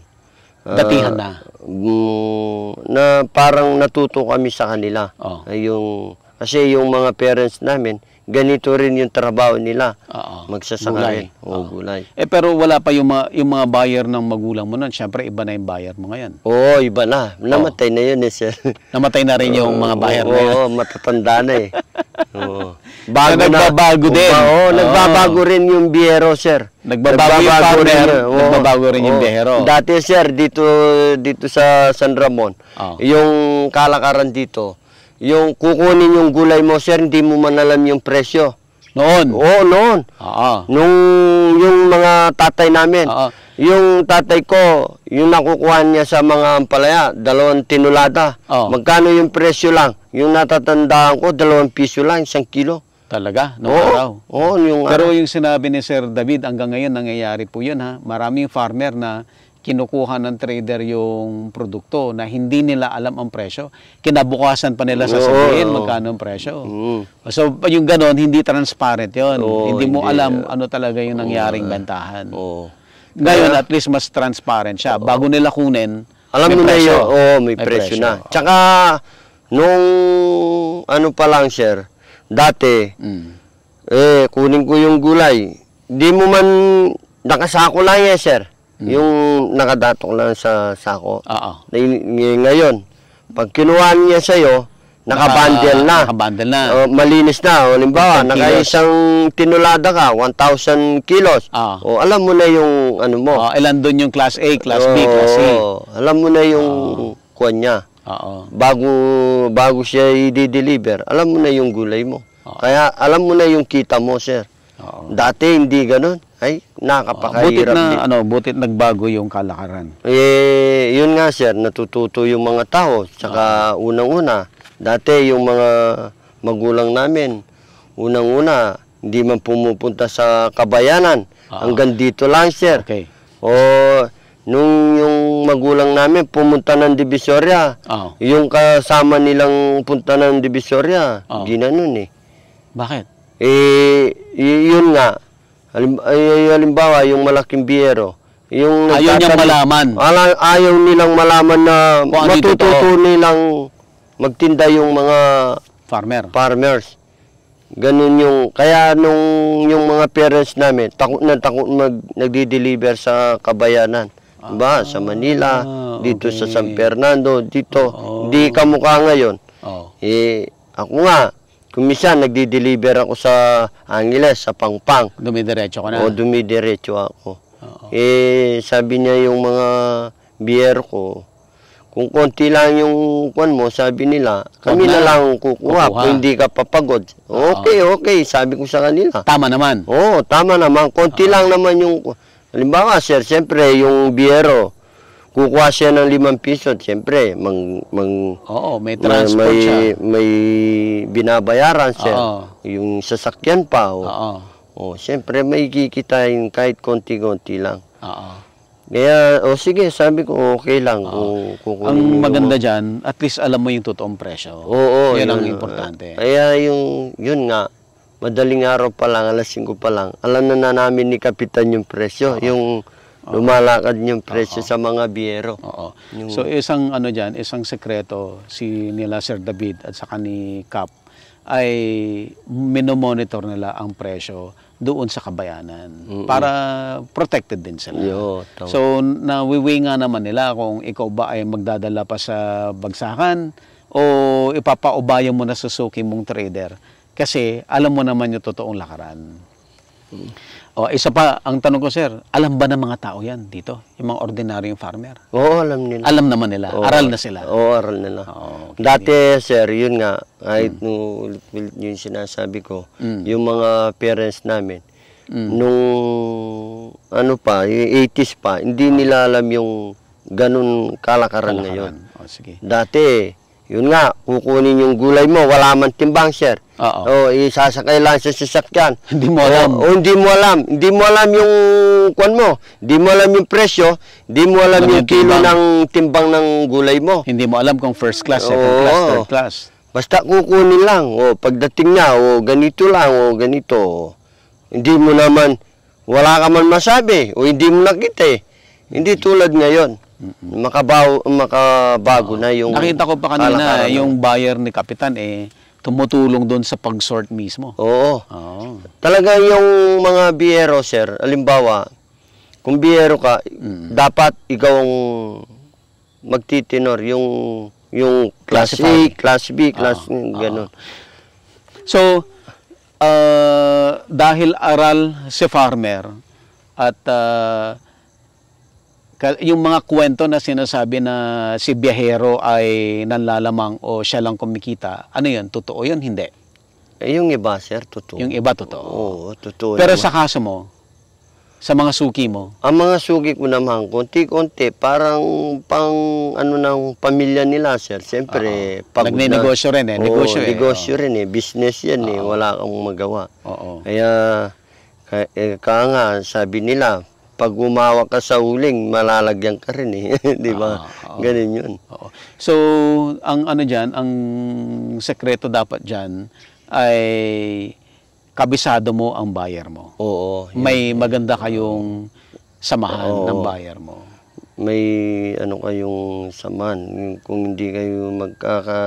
Uh, na? Mm, na parang natuto kami sa kanila. Oh. Yung, kasi yung mga parents namin, ganito rin yung trabaho nila. Oo. Magsasaka gulay. Oo, gulay. Eh pero wala pa yung mga, yung mga buyer ng magulang mo nun. Siyempre, iba na yung buyer mo ngayon. Oo, iba na. Namatay na yun eh, sir. Namatay na rin yung mga buyer mo. na yun. Oo, matatanda na eh. Oo. Bago na, nagbabago din. Oo, Oo. nagbabago rin yung biyero, sir. Nagbabago, yung Nagbabago rin yun. nagbabago rin yung Oo. Dati, sir, dito dito sa San Ramon, Oo. yung kalakaran dito, yung kukunin yung gulay mo, sir, hindi mo man alam yung presyo. Noon? Oo, noon. Oo. Ah, ah. Nung yung mga tatay namin, Oo. Ah, yung tatay ko, yung nakukuha niya sa mga ampalaya, dalawang tinulada. Oo. Magkano yung presyo lang? Yung natatandaan ko, dalawang piso lang, isang kilo. Talaga, noong oo, araw. Oo, yung Pero ano. yung sinabi ni Sir David, hanggang ngayon nangyayari po yun ha. Maraming farmer na kinukuha ng trader yung produkto na hindi nila alam ang presyo. Kinabukasan pa nila sasabihin magkano ang presyo. Mm. So, yung ganon, hindi transparent yon oh, Hindi mo hindi. alam ano talaga yung nangyaring oh, bentahan. Oh. Ngayon, at least mas transparent siya. Bago nila kunin, alam mo na yun, oh, may, may presyo, presyo na. Oh. Tsaka, nung ano pa lang, sir, dati, mm. eh, kunin ko yung gulay. Di mo man nakasako lang yan, sir. Hmm. Yung nakadatok lang sa sako. Oo. Ngayon, pag kinuha niya sa'yo, Nakabundle na. Nakabundle na. Uh, malinis na. O, halimbawa, nakaisang tinulada ka, 1,000 kilos. Uh-oh. Ah. O, alam mo na yung ano mo. Oh, ilan doon yung class A, class o, B, oh, class C. Alam mo na yung oh. kuwan niya. Oo. Bago, bago siya i-deliver, alam mo na yung gulay mo. Oo. Kaya alam mo na yung kita mo, sir. Oo. Dati hindi ganun. Ay, nakapakahirap. Uh, butit na, din. ano, butit nagbago yung kalakaran. Eh, yun nga sir, natututo yung mga tao. Tsaka uh, unang-una, dati yung mga magulang namin, unang-una, hindi man pumupunta sa kabayanan. Uh, Hanggang dito lang sir. Okay. O, nung yung magulang namin pumunta ng Divisoria, oh. yung kasama nilang punta ng Divisoria, oh. di na nun eh. Bakit? Eh, yun nga, Halimbawa, ay, halimbawa yung malaking biyero, yung ayaw niyang malaman. ayaw nilang malaman na ano matututo nilang magtinda yung mga farmer. farmers. Ganun yung, kaya nung yung mga parents namin, takot na takot mag, nagdi-deliver sa kabayanan. Ah, ba, sa Manila, ah, dito okay. sa San Fernando, dito. Oh. oh. Di kamukha ngayon. Oh. Eh, ako nga, kung misa, nagdi-deliver ako sa Angeles, sa Pangpang. Dumidiretso ka na? O, dumidiretso ako. Oo. Eh, sabi niya yung mga beer ko, kung konti lang yung kwan mo, sabi nila, kami na, lang kukuha, kukuha. hindi ka papagod. Okay, Oo. okay, sabi ko sa kanila. Tama naman? Oo, tama naman. Konti Oo. lang naman yung... Halimbawa, sir, siyempre, yung biyero, kukuha siya ng limang piso, siyempre, mang, mang, Oo, may transport may, may, siya. May binabayaran siya. Oo. Yung sasakyan pa. Oh. Oo. Oh, siyempre, may kikitain kahit konti-konti lang. Oo. Kaya, o sige, sabi ko, okay lang. Oo. Kung, Ang maganda mo. dyan, at least alam mo yung totoong presyo. Oo, oo. Yan yun, ang importante. Kaya yung, yun nga, madaling araw pa lang, alas 5 pa lang, alam na, na namin ni Kapitan yung presyo. Oo. Yung, Oo. Lumalakad yung presyo Oo. sa mga biyero. Oo. Yung... So isang ano diyan, isang sekreto si nila Sir David at saka ni Cap ay minomonitor nila ang presyo doon sa kabayanan Mm-mm. para protected din sila. Yo, so nawiwi nga naman nila kung ikaw ba ay magdadala pa sa bagsakan o ipapaubaya mo na sa suki mong trader kasi alam mo naman yung totoong lakaran. Mm. O, isa pa, ang tanong ko, sir, alam ba ng mga tao yan dito? Yung mga ordinaryong farmer? Oo, alam nila. Alam naman nila. Oo, aral na sila. Oo, aral nila. Oo, oh, okay. Dati, sir, yun nga, kahit mm. nung, yung sinasabi ko, mm. yung mga parents namin, mm. nung ano pa, yung 80s pa, hindi oh. nila alam yung ganun kalakaran, kalakaran. ngayon. Oh, sige. Dati, yun nga, kukunin yung gulay mo, wala man timbang, sir. Oo. Oh, isasakay lang sa sasakyan. hindi mo alam. O, hindi mo alam. Hindi mo alam yung kwan mo. Hindi mo alam yung presyo. Hindi mo alam yung, yung kilo timbang. ng timbang ng gulay mo. Hindi mo alam kung first class, second Oo. class, third class. Basta kukunin lang. O, pagdating niya, o, ganito lang, o, ganito. Hindi mo naman, wala ka man masabi. O, hindi mo nakita eh. Hindi tulad ngayon. Makabaw, makabago na yung... Nakita ko pa kanina, yung buyer ni Kapitan eh, tumutulong doon sa pag-sort mismo. Oo. Oh. Talaga yung mga biyero, sir, alimbawa, kung biyero ka, mm. dapat ikaw ang magtitinor yung yung class A, class B, ah, class oh, ganun. Oh. So, uh, dahil aral si farmer at uh, yung mga kwento na sinasabi na si biyahero ay nanlalamang o siya lang kumikita, ano yun? Totoo yun? Hindi. Eh, yung iba, sir, totoo. Yung iba, totoo. Oo, totoo. Pero naman. sa kaso mo, sa mga suki mo? Ang mga suki ko naman, konti-konti, parang pang ano ng pamilya nila, sir. Siyempre, pag Nagne-negosyo rin eh. Negosyo, oh, eh. negosyo rin eh. Business yan Uh-oh. eh. Wala kang magawa. Oo. Kaya, kaya, eh, kaya nga, sabi nila, pag umawa ka sa uling, malalagyan ka rin eh. Di ba? Ah, ah okay. Ganun yun. Oo. So, ang ano dyan, ang sekreto dapat dyan ay kabisado mo ang buyer mo. Oo. Yun. May maganda kayong samahan Oo. ng buyer mo. May ano kayong saman. Kung hindi kayo magkaka...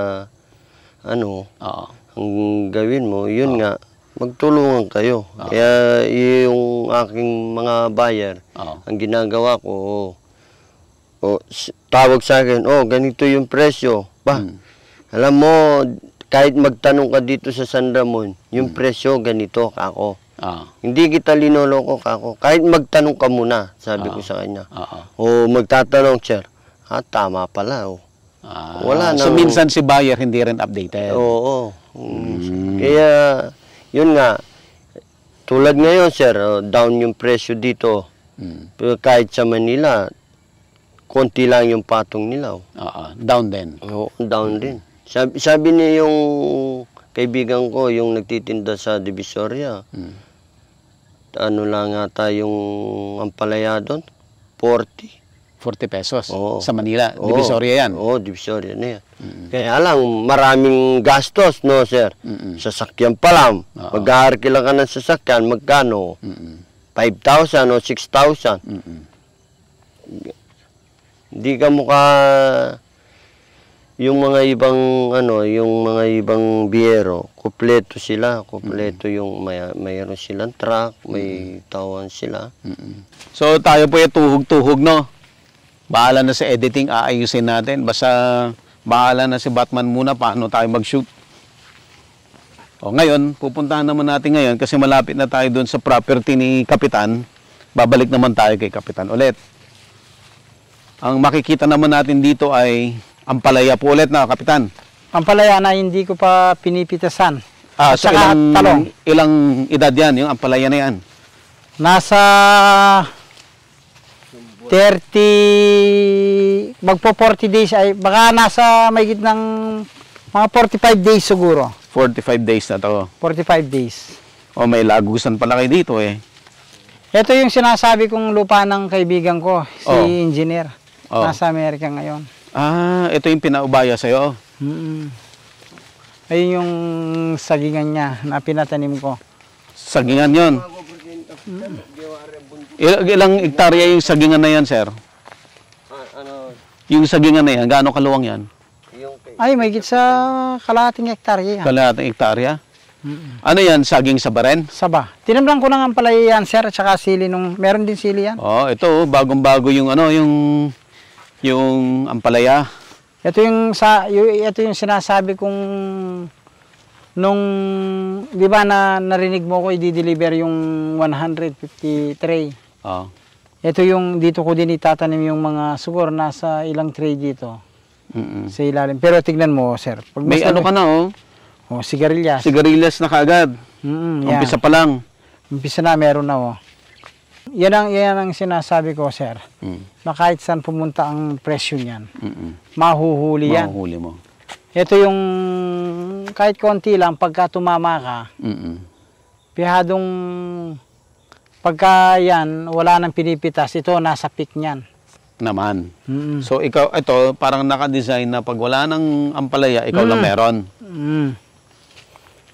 Ano? Oo. Ang gawin mo, yun Oo. nga magtulungan kayo. Oh. Kaya yung aking mga buyer, oh. ang ginagawa ko, oh, oh, tawag sa akin, oh, ganito yung presyo. Ba, hmm. alam mo, kahit magtanong ka dito sa San Ramon, yung hmm. presyo ganito, ako. Ah. Hindi kita linoloko, ako. Kahit magtanong ka muna, sabi ah. ko sa kanya. Ah. ah. O oh, magtatanong, sir, ah, tama pala, oh. Ah. Wala na. minsan si buyer hindi rin updated. Oo. oo. Mm. Hmm. Kaya, yun nga, tulad ngayon, sir, oh, down yung presyo dito. Mm. Pero kahit sa Manila, konti lang yung patong nila. Oo, uh-uh. Ah, ah, down din. Oo, down mm. din. Sabi, sabi ni yung kaibigan ko, yung nagtitinda sa Divisoria, mm. ano lang ata yung ampalaya doon, 40. 40 pesos Oo. sa Manila. Oo. Divisoria yan. Oo, Divisoria na yan. Mm-mm. Kaya lang, maraming gastos, no, sir? Mm-mm. Sasakyan pa lang. Mag-aarki lang ka ng sasakyan, magkano? Mm-mm. 5,000 o 6,000. Mm-mm. Hindi ka mukha yung mga ibang ano, yung mga ibang biyero, kumpleto sila, kumpleto mm-hmm. yung may mayroon silang truck, may mm-hmm. tawan sila. Mm-hmm. So tayo po ay tuhog-tuhog no. Bahala na sa editing, aayusin natin. Basta bahala na si Batman muna paano tayo mag-shoot. O, ngayon, pupuntahan naman natin ngayon kasi malapit na tayo doon sa property ni Kapitan. Babalik naman tayo kay Kapitan ulit. Ang makikita naman natin dito ay ang palaya po ulit na, Kapitan. Ang palaya na hindi ko pa pinipitasan. Ah, At so ilang, ilang edad yan, yung ampalaya na yan? Nasa 30, magpo 40 days ay baka nasa may ng mga 45 days siguro. 45 days na to. 45 days. O oh, may lagusan pala kayo dito eh. Ito yung sinasabi kong lupa ng kaibigan ko, si oh. engineer. Oh. Nasa Amerika ngayon. Ah, ito yung pinaubaya sa'yo? Mm -mm. Ayun yung sagingan niya na pinatanim ko. Sagingan yon Hmm. Il- ilang hektarya yung sagingan na yan, sir? Ah, ano, Yung sagingan na yan, gaano kaluwang yan? yung Ay, may git sa kalahating hektarya yan. Kalahating hektarya? Ano yan, saging sa baren? Saba. Tinamblang ko na nga pala yan, sir, at saka sili nung, meron din sili yan. Oh, ito, oh, bagong-bago yung ano, yung yung ampalaya. Ito yung sa, yu- ito yung sinasabi kong nung, di ba na narinig mo ko i-deliver yung 153. Oo. Oh. Ito yung dito ko din itatanim yung mga sugar nasa ilang tray dito. Mm-mm. Sa ilalim. Pero tignan mo, sir. Pag May ano ka na, oh. Oh, sigarilyas. Sigarilyas na kaagad. Mm-mm, yan. Umpisa pa lang. Umpisa na, meron na, oh. Yan ang, yan ang sinasabi ko, sir. Mm. Na kahit saan pumunta ang presyo niyan, Mm-mm. mahuhuli yan. Mahuhuli mo. Ito yung kahit konti lang pagka tumama ka. Mm-mm. Pihadong pagka yan, wala nang pinipitas, ito nasa peak niyan. Naman. Mm-mm. So ikaw, ito parang naka-design na pag wala nang ampalaya, ikaw mm. lang meron. Mm.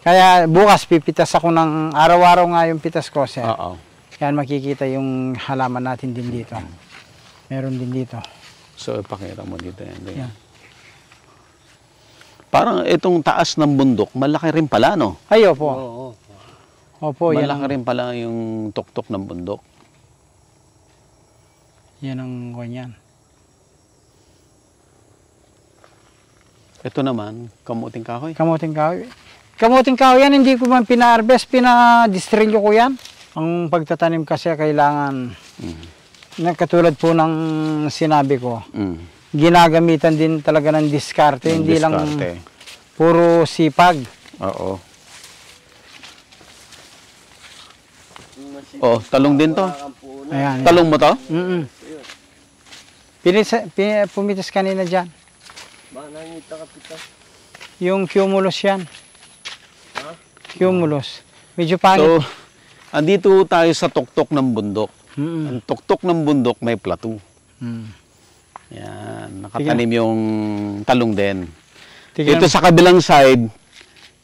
Kaya bukas pipitas ako ng araw-araw nga yung pitas ko, sir. Oo. Yan makikita yung halaman natin din dito. Meron din dito. So ipakita mo dito yan. Yan. Parang itong taas ng bundok, malaki rin pala, no? Ay, opo. Oo, oo. Opo, malaki yan. rin pala yung tuktok ng bundok. Yan ang ganyan. Ito naman, kamuting kahoy. Kamuting kahoy. Kamuting kahoy yan, hindi ko man pina-harvest, pina-distrilyo ko yan. Ang pagtatanim kasi kailangan, mm. na katulad po ng sinabi ko, mm ginagamitan din talaga ng diskarte, ng hindi diskarte. lang puro sipag. Oo. Oh, talong din to. Ayan, talong mo to? Mm -mm. Pinis, pin, pumitas kanina dyan. Banangita ka pita. Yung cumulus yan. Ha? Cumulus. Medyo pangit. So, andito tayo sa tuktok ng bundok. Mm -mm. Ang tuktok ng bundok may plateau. Mm. Yan, nakatanim Tignan. yung talong din. Tignan. Ito sa kabilang side,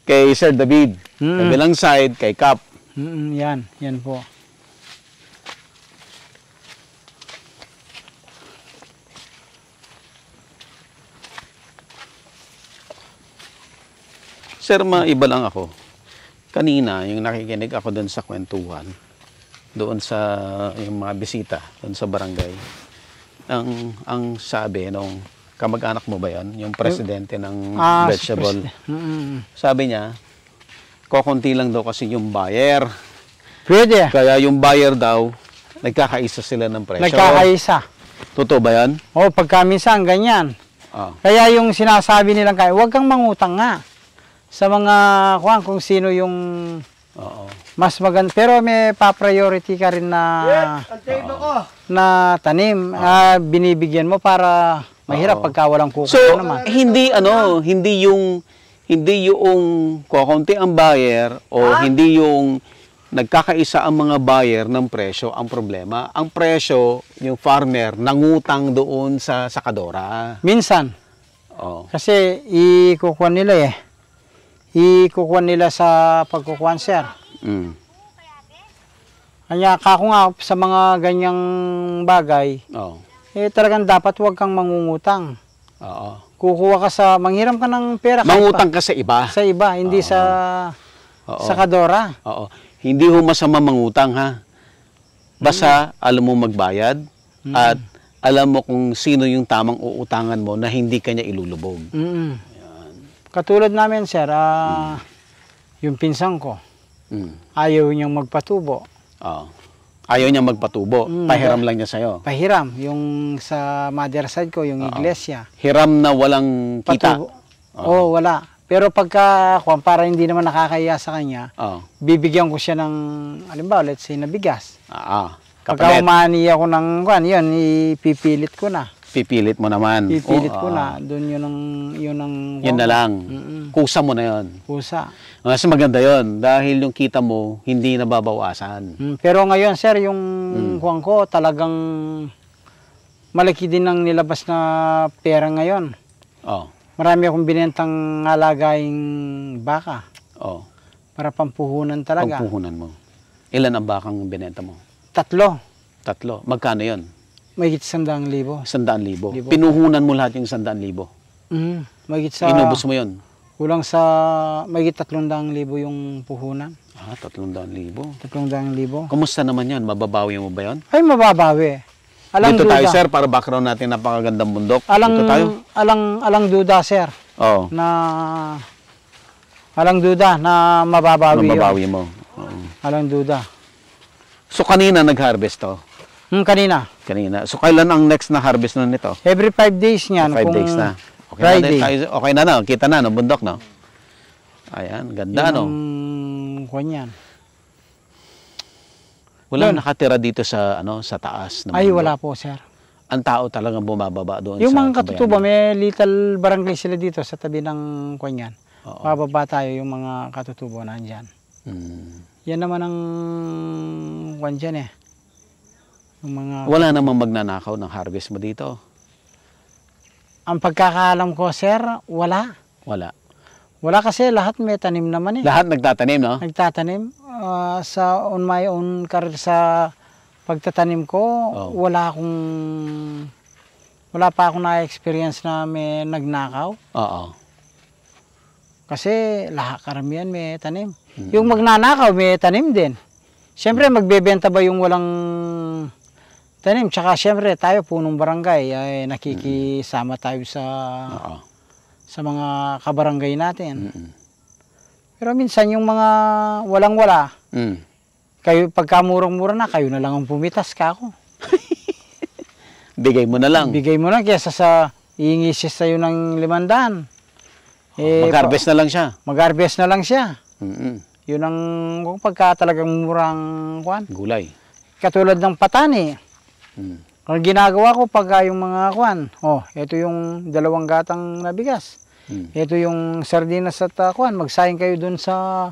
kay Sir David. Mm. Kabilang side, kay Cap. Mm, yan, yan po. Sir, maiba lang ako. Kanina, yung nakikinig ako doon sa kwentuhan, doon sa yung mga bisita, doon sa barangay ang ang sabi nung kamag-anak mo ba 'yon, yung eh, presidente ng ah, vegetable. Si mm -hmm. Sabi niya, kokonti lang daw kasi yung buyer. Pwede. Kaya yung buyer daw nagkakaisa sila ng presyo. Nagkakaisa. Totoo ba 'yan? Oh, pagka minsan ganyan. Oh. Kaya yung sinasabi nilang kaya, huwag kang mangutang nga sa mga kung sino yung Oo. Mas maganda. Pero may pa-priority ka rin na yes, na tanim. Uh, binibigyan mo para mahirap Oo. pagka walang kuko so, naman. Ano hindi ano, hindi yung hindi yung kukunti ang buyer o ah? hindi yung nagkakaisa ang mga buyer ng presyo ang problema. Ang presyo, yung farmer, nangutang doon sa sakadora. Minsan. Oh. Kasi ikukuha nila eh ikukuha nila sa pagkukuhan, sir. Mm. Kanya ako nga sa mga ganyang bagay, oh. eh talagang dapat huwag kang mangungutang. Oo. Kukuha ka sa, manghiram ka ng pera. Mangutang ka sa iba? Sa iba, hindi Oo. sa Oo. sa kadora. Oo. Hindi ho masama mangutang ha. Basta hmm. alam mo magbayad hmm. at alam mo kung sino yung tamang uutangan mo na hindi kanya ilulubog. Mm. Katulad namin, sir, ah, yung pinsan ko, Mm. ayaw niyang magpatubo. Oo. Ayaw niya magpatubo. Mm. Pahiram lang niya sa'yo. Pahiram, yung sa mother side ko, yung iglesia. Hiram na walang kita. Patubo. Oo, wala. Pero pagka, kung para hindi naman nakakaya sa kanya, Oo. bibigyan ko siya ng, alimbawa, let's say, na bigas. Ah, ah. Pagka Kapalit. umani ako ng, kwan, yun, ipipilit ko na pipilit mo naman. Pipilit oh, ko na. Doon yun ang... Yun, ang yun na lang. Mm-mm. Kusa mo na yun. Kusa. Mas maganda yun. Dahil yung kita mo, hindi nababawasan. Mm, pero ngayon, sir, yung mm. ko talagang malaki din ang nilabas na pera ngayon. Oh. Marami akong binentang alagaing baka. Oh. Para pampuhunan talaga. Pampuhunan mo. Ilan ang bakang binenta mo? Tatlo. Tatlo. Magkano yon? Mahigit sandaan libo. Sandaan libo. libo. Pinuhunan mo lahat yung sandaan libo. Mm, mahigit sa... Inubos mo yon. Kulang sa mahigit tatlong daang libo yung puhunan. Ah, tatlong daang libo. Tatlong daang libo. Kumusta naman yan? Mababawi mo ba yon? Ay, mababawi. Alang Dito duda. tayo, sir, para background natin, napakagandang bundok. Alang, Dito tayo. Alang, alang duda, sir. Oo. Na, alang duda na mababawi. Mababawi yun. mo. Oo. Alang duda. So, kanina nag-harvest to? Hmm, kanina. Kanina. So, kailan ang next na harvest na nito? Every 5 days niya. niyan. 5 days na. Okay Friday. Na, okay na, no? Kita na, no? Bundok, no? Ayan, ganda, Yan no? Yung, yan. Wala Yun. nakatira dito sa, ano, sa taas. Na Ay, bundok. wala po, sir. Ang tao talaga bumababa doon Yung sa mga katutubo, may little barangay sila dito sa tabi ng kanyan. Oo. Bababa tayo yung mga katutubo na andyan. Hmm. Yan naman ang kanyan eh ng mga... Wala namang magnanakaw ng harvest mo dito. Ang pagkakaalam ko, sir, wala. Wala. Wala kasi lahat may tanim naman eh. Lahat nagtatanim, no? Nagtatanim. Uh, sa on my own career sa pagtatanim ko, oh. wala akong wala pa akong na-experience na may nagnakaw. Oo. Kasi lahat karamihan may tanim. Mm-hmm. Yung magnanakaw may tanim din. Siyempre hmm. magbebenta ba yung walang Tanim, tsaka syempre tayo punong barangay ay nakikisama tayo sa Oo. sa mga kabarangay natin. Mm-mm. Pero minsan yung mga walang-wala, Mm. kayo pagka murang-mura na kayo na lang ang pumitas ka ako. Bigay mo na lang. Bigay mo na kaysa sa iingi siya sa'yo ng limandaan. Oh, eh, Mag-harvest na lang siya. mag-harvest na lang siya. Mm-mm. Yun ang pagka talagang murang kwan. Gulay. Katulad ng patani. Mm. Ang ginagawa ko pagka ah, yung mga kwan, oh, ito yung dalawang gatang nabigas. bigas. Ito mm. yung sardinas at uh, kwan, magsaing kayo dun sa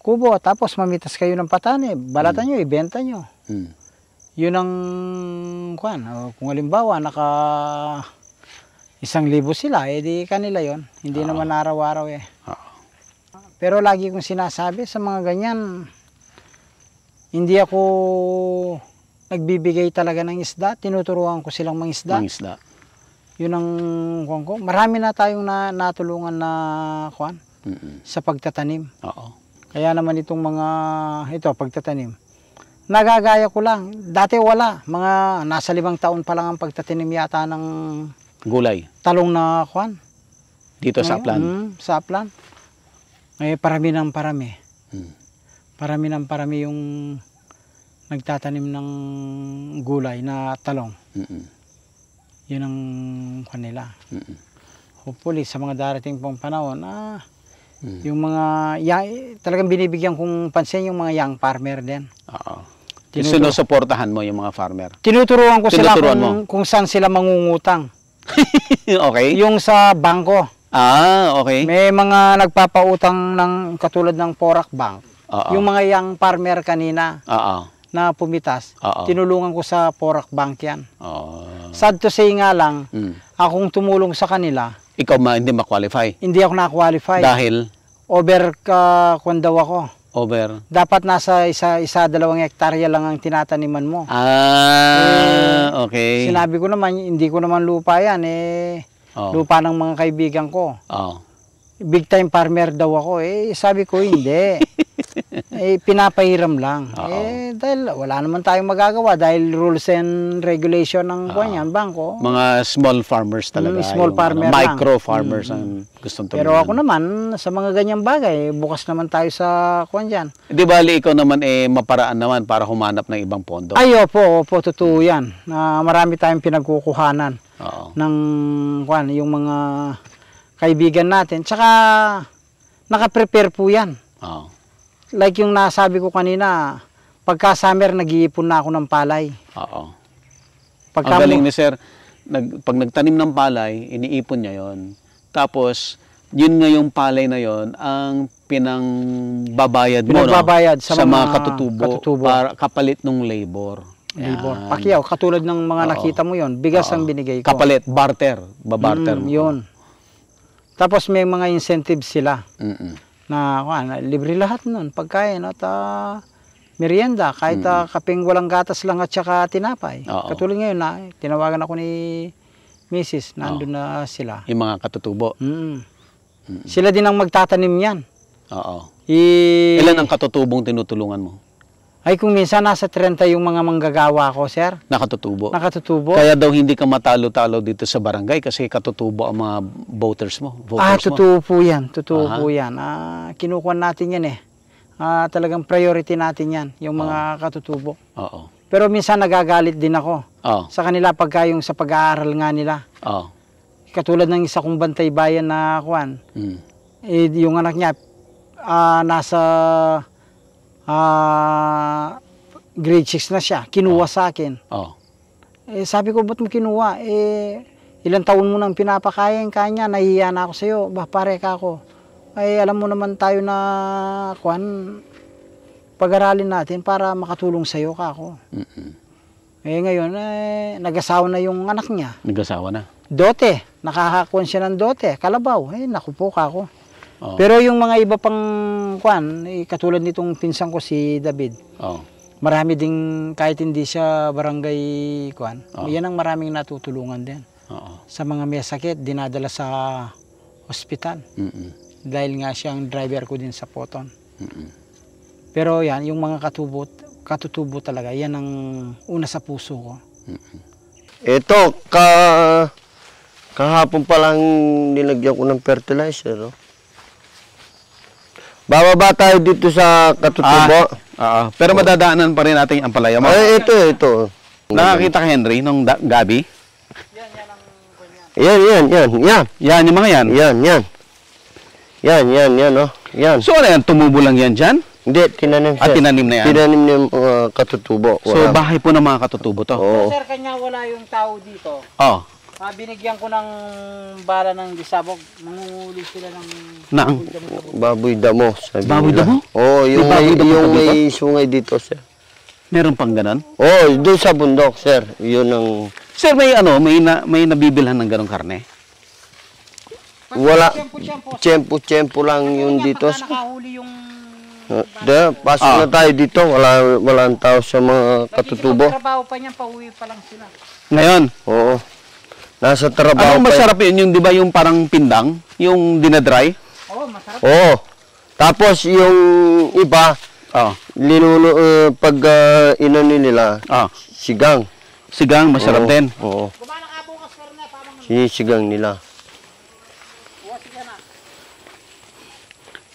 kubo, tapos mamitas kayo ng patani, balatan hmm. nyo, ibenta nyo. Mm. Yun ang kwan, oh, kung halimbawa naka isang libo sila, edi eh, kanila yon Hindi uh-huh. naman araw-araw eh. Uh-huh. Pero lagi kong sinasabi sa mga ganyan, hindi ako nagbibigay talaga ng isda, tinuturuan ko silang mangisda. Mangisda. Yun ang kuan ko. Marami na tayong na, natulungan na kuan Mm-mm. sa pagtatanim. Oo. Kaya naman itong mga ito pagtatanim. Nagagaya ko lang. Dati wala. Mga nasa limang taon pa lang ang pagtatanim yata ng gulay. Talong na kuan. Dito Ngayon, sa Aplan. Mm, sa Aplan. Ngayon, eh, parami nang parami. Mm. Parami nang parami yung nagtatanim ng gulay na talong. Mm-mm. Yun ang kanila. Mm-mm. Hopefully, sa mga darating pong panahon, ah, mm. yung mga, ya, talagang binibigyan kong pansin yung mga young farmer din. Oo. Tinuturo, sinusuportahan mo yung mga farmer? Tinuturuan ko Tinuturuan sila kung, mo. kung saan sila mangungutang. okay. Yung sa bangko. Ah, okay. May mga nagpapautang ng katulad ng Porak Bank. Uh-oh. Yung mga young farmer kanina. Oo na pumitas, Oo. tinulungan ko sa Porak Bank yan. Oo. Sad to say nga lang, mm. akong tumulong sa kanila. Ikaw ma, hindi ma Hindi ako na-qualify. Dahil? Over uh, ah, kung daw ako. Over? Dapat nasa isa, isa dalawang hektarya lang ang tinataniman mo. Ah, eh, okay. Sinabi ko naman, hindi ko naman lupa yan. Eh, oh. Lupa ng mga kaibigan ko. Oo. Oh. Big time farmer daw ako. Eh, sabi ko, hindi. eh, pinapahiram lang. Uh -oh. Eh, dahil wala naman tayong magagawa dahil rules and regulation ng uh -oh. bangko. Mga small farmers talaga. Mm, small ano, farmer ano, Micro farmers mm -hmm. ang gustong tumingin. Pero ako naman, sa mga ganyang bagay, bukas naman tayo sa kuwan Di ba, ikaw naman eh, maparaan naman para humanap ng ibang pondo? Ay, opo, opo, totoo yan. Uh, marami tayong pinagkukuhanan uh -oh. ng kwan, yung mga kaibigan natin. Tsaka, nakaprepare po yan. Oo like yung nasabi ko kanina, pagka summer, nag-iipon na ako ng palay. Oo. Pagka Ang galing ni sir, nag, pag nagtanim ng palay, iniipon niya yon. Tapos, yun nga yung palay na yon ang pinangbabayad mo pinangbabayad no? sa, sa mga, mga katutubo, katutubo. Para, kapalit ng labor. Labor. Yan. Pakiyaw, katulad ng mga Oo. nakita mo yon bigas Oo. ang binigay ko. Kapalit, barter, babarter mm, mo. Yun. Tapos may mga incentive sila. Mm-mm na kuan libre lahat noon pagkain at uh, merienda kahit ah, mm. uh, kaping walang gatas lang at saka tinapay. Oo. Katulad ngayon na ah, tinawagan ako ni Mrs. Nandun Oo. na sila. Yung mga katutubo. Mm. Mm. Sila din ang magtatanim niyan. Oo. I... Ilan ang katutubong tinutulungan mo? Ay kung minsan nasa 30 yung mga manggagawa ko, sir. Nakatutubo. Nakatutubo. Kaya daw hindi ka matalo-talo dito sa barangay kasi katutubo ang mga voters mo. Voters ah, totoo po yan. Totoo po yan. Ah, kinukuha natin yan eh. Ah, talagang priority natin yan, yung mga Oo. katutubo. Oo. Pero minsan nagagalit din ako Oo. sa kanila pagka yung sa pag-aaral nga nila. Oo. Katulad ng isa kong bantay bayan na kuan, Mm. eh, yung anak niya ah, nasa ah, grade 6 na siya, kinuha oh. sa akin. Oh. Eh, sabi ko, ba't mo kinuha? Eh, ilang taon mo nang pinapakain kanya, nahihiya na ako sa'yo, bah pare ka ako. Ay, eh, alam mo naman tayo na, kwan, pag-aralin natin para makatulong sa'yo ka ako. Mm -mm. Eh, ngayon, eh, nag-asawa na yung anak niya. Nag-asawa na? Dote. Nakahakuan siya ng dote. Kalabaw. Eh, naku po ka ako. Oh. Pero yung mga iba pang kwan, eh, katulad nitong pinsan ko si David. Oh. Marami ding kahit hindi siya barangay kwan. Oh. Yan ang maraming natutulungan din. Oo. Sa mga may sakit, dinadala sa ospital. Mm-mm. Dahil nga siyang driver ko din sa Poton. Mm-mm. Pero yan, yung mga katubot, katutubo talaga, yan ang una sa puso ko. Mm-mm. Ito, ka, kahapon palang nilagyan ko ng fertilizer. Oh. Bababa tayo dito sa Katutubo. Ah, ah, ah. oo. Pero madadaanan pa rin natin ampalaya mo. Ay, ito, ito. Nakakita ka, Henry, nung gabi? Yan, yan, ang ganyan. yan, yan. Yan, Yan, yung mga yan. Yan, yan. Yan, yan, yan, oh. Yan. So ano yan, tumubo lang yan dyan? Hindi, tinanim ah, siya. At tinanim na yan? Tinanim niya yung uh, katutubo. So bahay po ng mga katutubo to? Oo. Sir, kanya wala yung tao dito. Oh. Ah, binigyan ko ng bala ng isabog. Mangunguli sila ng... Nang baboy damo. Sabi baboy nila. damo? Oo, oh, yung, may, may yung may sungay dito, sir. Meron pang ganon? Oo, oh, doon sa bundok, sir. Yun ang... Sir, may ano, may, na, may nabibilhan ng ganong karne? Wala. Tiyempo-tiyempo lang Kasi yun dito. Pagka nakahuli yung... Ah, de, pasok ah. na tayo dito. Wala, wala tao sa mga katutubo. Dati trabaho pa niyan, pauwi pa lang sila. Ngayon? Oo. Nasa trabaho. Anong masarap yun? Yung, di ba, yung parang pindang? Yung dinadry? Oo, oh, masarap. Oo. Tapos, yung iba, oh. Ah. linulo, uh, eh, pag uh, ah, inani nila, oh. sigang. Sigang, masarap oo, din. Oo. Ano. Sinisigang nila.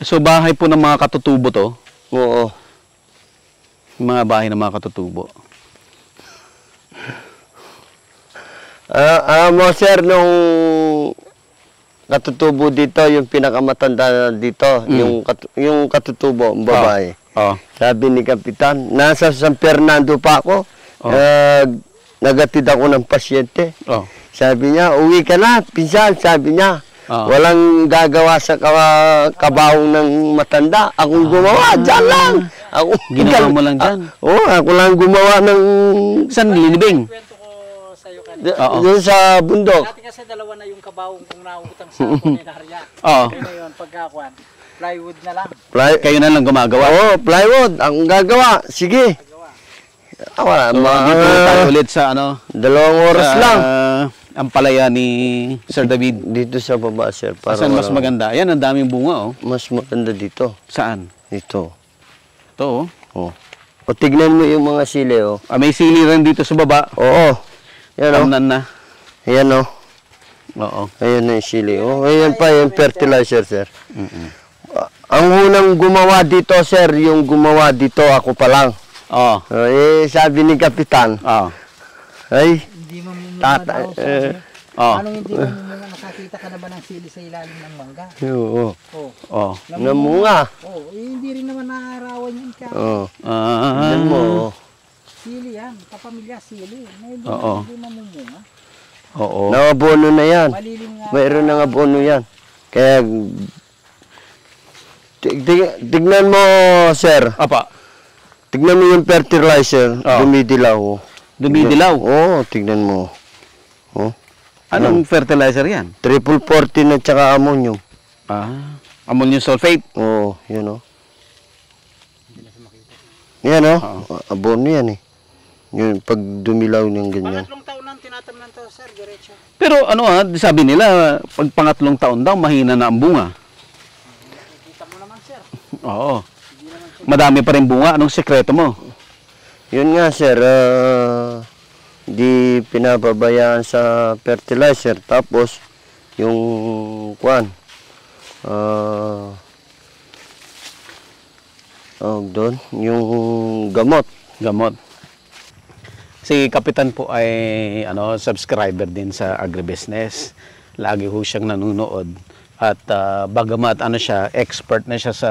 So, bahay po ng mga katutubo to? Oo. Mga bahay ng mga katutubo. Ah, uh, mo um, sir, nung katutubo dito, yung pinakamatanda dito, mm. yung, kat, yung katutubo, ang babae. Oh. Oh. Sabi ni Kapitan, nasa San Fernando pa ako, oh. uh, nagatid ako ng pasyente. Oh. Sabi niya, uwi ka na, pinsan, sabi niya. Oh. Walang gagawa sa kabaong ng matanda. Akong ah. gumawa, ah. dyan lang. Ako, Ginawa mo lang dyan? Ah, oo, oh, ako lang gumawa ng... San Linibing? Oo. Doon sa bundok. Dati kasi dalawa na yung kabawong kung nauutang sa kulinarya. Oo. Ngayon, pagkakuan, plywood na lang. Ply Kayo na lang gumagawa. Oo, oh, plywood. Ang gagawa. Sige. Ah, wala. So, ma- dito tayo ulit sa ano? Dalawang oras sa, lang. Uh, ang palaya ni Sir David. Dito sa baba, sir. Para Saan mas maganda? Ayan, ang daming bunga, oh. Mas maganda dito. Saan? Dito. Ito, oh. Oh. O, tignan mo yung mga sili, oh. Ah, may sili rin dito sa baba? Oo. Yan oh. Amnan na. Ayan oh. Oo. Ayan na yung sili. Oh, ayan pa yung fertilizer, sir. Mm -mm. Ang unang gumawa dito, sir, yung gumawa dito, ako pa lang. Oo. Oh. Eh, sabi ni Kapitan. Oo. Oh. Ay. Hindi mamumula tata, daw, sir. Eh, Anong hindi mo nakakita ka na ba ng sili sa ilalim ng mangga? Oo. Oo. Oh. Namunga. Oo, oh, eh, hindi rin naman naarawan yan ka. Oo. Oh. Ah. Alam mo. Sili yan, kapamilya sili. Ngayon Oo. hindi mamumunga. Oo. Nangabono na yan. Malilim nga. Mayroon ng abono yan. Kaya, tig- tignan mo, sir. Apa, Tignan mo yung fertilizer. Oo. Dumidilaw. oh. dumidilaw. Oo, tignan mo. Oh. Anong fertilizer yan? Triple 14 at saka ammonium. Ah, ammonium sulfate. Oo, yun o. Yan oh. oh. o, abono ah, yan eh. Yung pag dumilaw ng ganyan. Pangatlong taon lang tinatamnan to, sir, diretso. Pero ano ha, ah, sabi nila, pag pangatlong taon daw, mahina na ang bunga. Nakikita mo naman, sir. Oo. Madami pa rin bunga. Anong sekreto mo? Yun nga, sir. Uh, di pinababayaan sa fertilizer. Tapos, yung kwan. Uh, oh, doon, yung gamot. Gamot. Si Kapitan po ay ano, subscriber din sa agribusiness. Lagi ho siyang nanonood. At uh, bagamat ano siya, expert na siya sa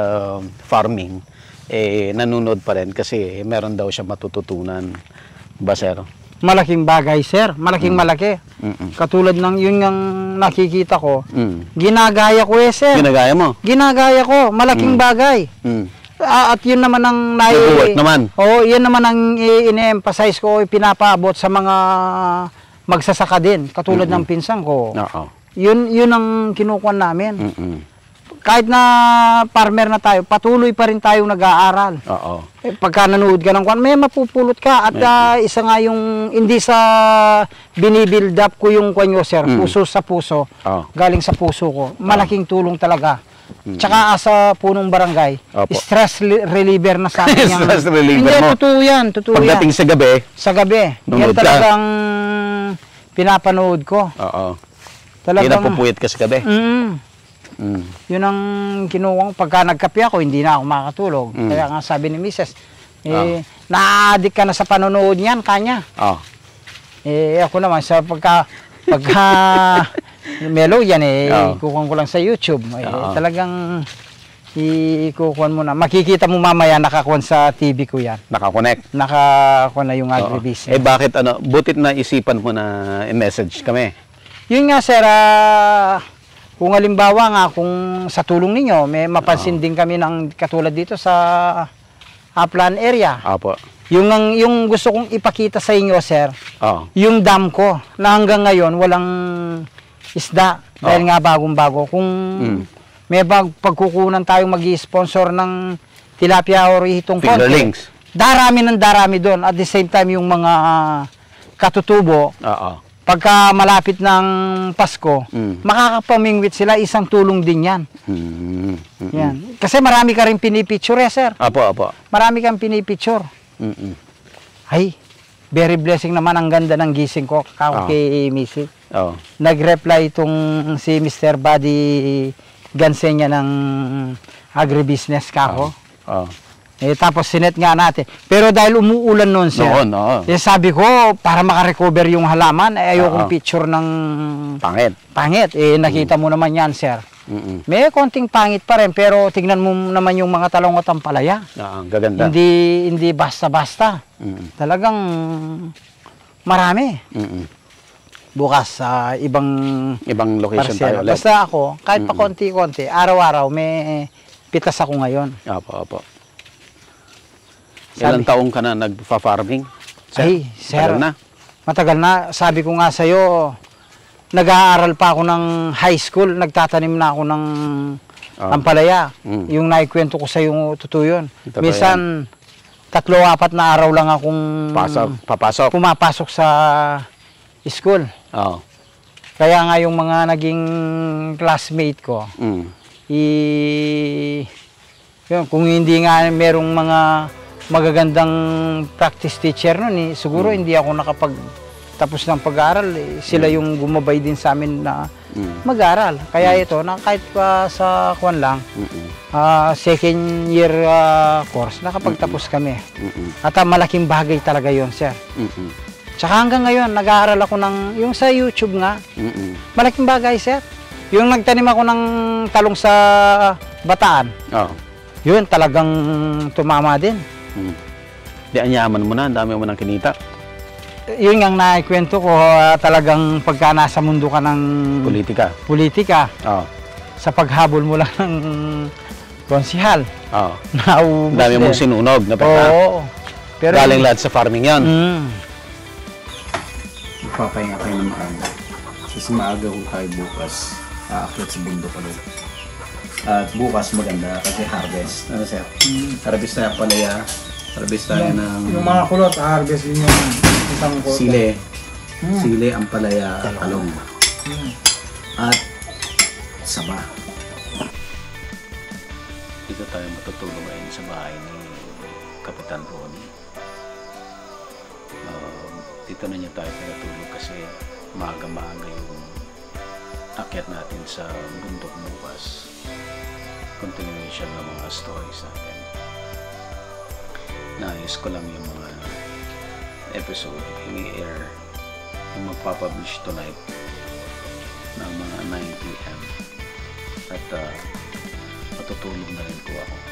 farming, eh nanonood pa rin kasi meron daw siya matututunan. Ba, sir? Malaking bagay, sir. Malaking mm. malaki. Mm-mm. Katulad ng yun ang nakikita ko, mm. ginagaya ko eh, sir. Ginagaya mo? Ginagaya ko. Malaking mm. bagay. Mm. Uh, at yun naman ang nai naman. Oo, oh, yun naman ang i-emphasize ko, pinapaabot sa mga magsasaka din, katulad mm -hmm. ng pinsan ko. Oo. -oh. Yun yun ang kinukuha namin. Mm -hmm. Kahit na farmer na tayo, patuloy pa rin tayong nag-aaral. Oo. Eh, pagka nanood ka ng kwan, may mapupulot ka. At uh, isa nga yung, hindi sa binibuild up ko yung kwan sir, mm puso sa puso, oh. galing sa puso ko. Malaking tulong talaga. Mm-hmm. Tsaka sa punong barangay, Opo. stress reliever na sa akin yan. stress reliever Hindi, mo. Hindi, totoo yan. Totoo Pagdating yan. sa gabi? Sa gabi. Yan talagang ka. pinapanood ko. Oo. Talagang... Kinapupuyat ka sa gabi? Mm. Mm. Yun ang kinuha Pagka nagkape ako, hindi na ako makatulog. Mm. Kaya nga sabi ni Mrs. Eh, oh. na-addict ka na sa panonood niyan, kanya. Oh. Eh, ako naman, sa pagka, pagka Melo yan eh. Oh. ko lang sa YouTube. Eh, Talagang ikukuhan mo na. Makikita mo mamaya nakakuhan sa TV ko yan. Nakakonect? Nakakuhan na yung agribusiness. Eh bakit ano, butit na isipan mo na i-message kami? Yun nga sir, uh, kung halimbawa nga, kung sa tulong ninyo, may mapansin Oo. din kami ng katulad dito sa upland ah, area. Apo. Yung, yung gusto kong ipakita sa inyo, sir, Oo. yung dam ko na hanggang ngayon walang isda. Dahil oh. nga bagong-bago. Kung mm. may bag, pagkukunan tayong mag sponsor ng tilapia or hitong konti, darami ng darami doon. At the same time, yung mga ah, katutubo, uh -oh. pagka malapit ng Pasko, mm. makakapamingwit sila, isang tulong din yan. Mm-mm. Mm-hmm. Yan. Kasi marami ka rin pinipicture, eh, sir. Apo, apo. Marami kang pinipicture. Mm-mm. Ay, very blessing naman ang ganda ng gising ko ah. kay oh. Missy. Oh. Nag-reply itong si Mr. Buddy Gansenya ng agribusiness ka ako. Oh. Oh. Ah. Eh, tapos sinet nga natin. Pero dahil umuulan noon siya, noon, oo. Eh, sabi ko, para makarecover yung halaman, eh, ayokong oo. Ah, picture ng... Pangit. Pangit. Eh, nakita mo naman yan sir. Mm-mm. May konting pangit pa rin pero tingnan mo naman yung mga talong at ampalaya. Ah, gaganda. Hindi hindi basta-basta. Mm-mm. Talagang marami. Mm-mm. Bukas sa uh, ibang ibang location parsela. tayo ulit. Basta ako, kahit pa konti-konti, araw-araw may pitas ako ngayon. Apo, apo. Sabi, Ilang taong ka na nagfa-farming? Sir, Ay, sir. Matagal na. Matagal na. Sabi ko nga sa iyo, nag-aaral pa ako ng high school, nagtatanim na ako ng oh. Ah. ampalaya. Mm. Yung naikwento ko sa yung totoo Minsan, tatlo apat na araw lang akong Pasok, papasok. pumapasok sa school. Oh. Kaya nga yung mga naging classmate ko, mm. i yun, kung hindi nga merong mga magagandang practice teacher noon, eh, siguro mm. hindi ako nakapag tapos ng pag-aaral, eh, sila hmm. yung gumabay din sa amin na hmm. mag-aaral. Kaya mm. ito, na kahit pa sa kwan lang, mm -mm. uh, second year uh, course, nakapagtapos mm -mm. kami. Mm -mm. At uh, malaking bagay talaga yon sir. Mm -mm. Tsaka hanggang ngayon, nag-aaral ako ng, yung sa YouTube nga, mm -mm. malaking bagay sir. Yung nagtanim ako ng talong sa bataan, oh. yun talagang tumama din. Mm. Di anyaman mo na, ang dami mo ng kinita yun ang naikwento ko, uh, talagang pagka nasa mundo ka ng politika, politika oh. sa paghabol mo lang ng konsihal. Oh. Naubos Dami mong sinunog na pera. Oo. Pero Galing lahat sa farming yan. Mm. Ipapahinga kayo ng maaga. Kasi maaga ko tayo bukas. Aakyat sa bundok ulit. At bukas maganda kasi harvest. Ano sir? Mm. Harvest na palaya. Ah. Harvest tayo yung, ng... Yung mga kulot, harvest yun yung isang kulot. Sile. Hmm. Sile, ampalaya, talong. Hmm. At saba. Dito tayo matutulog ngayon sa bahay ni Kapitan Ronnie. Um, dito na niya tayo pinatulog kasi maaga-maaga yung akyat natin sa bundok bukas. Continuation ng mga stories natin naayos ko lang yung mga episode i-air yung magpapublish tonight ng mga 9pm at uh, matutulog na rin po ako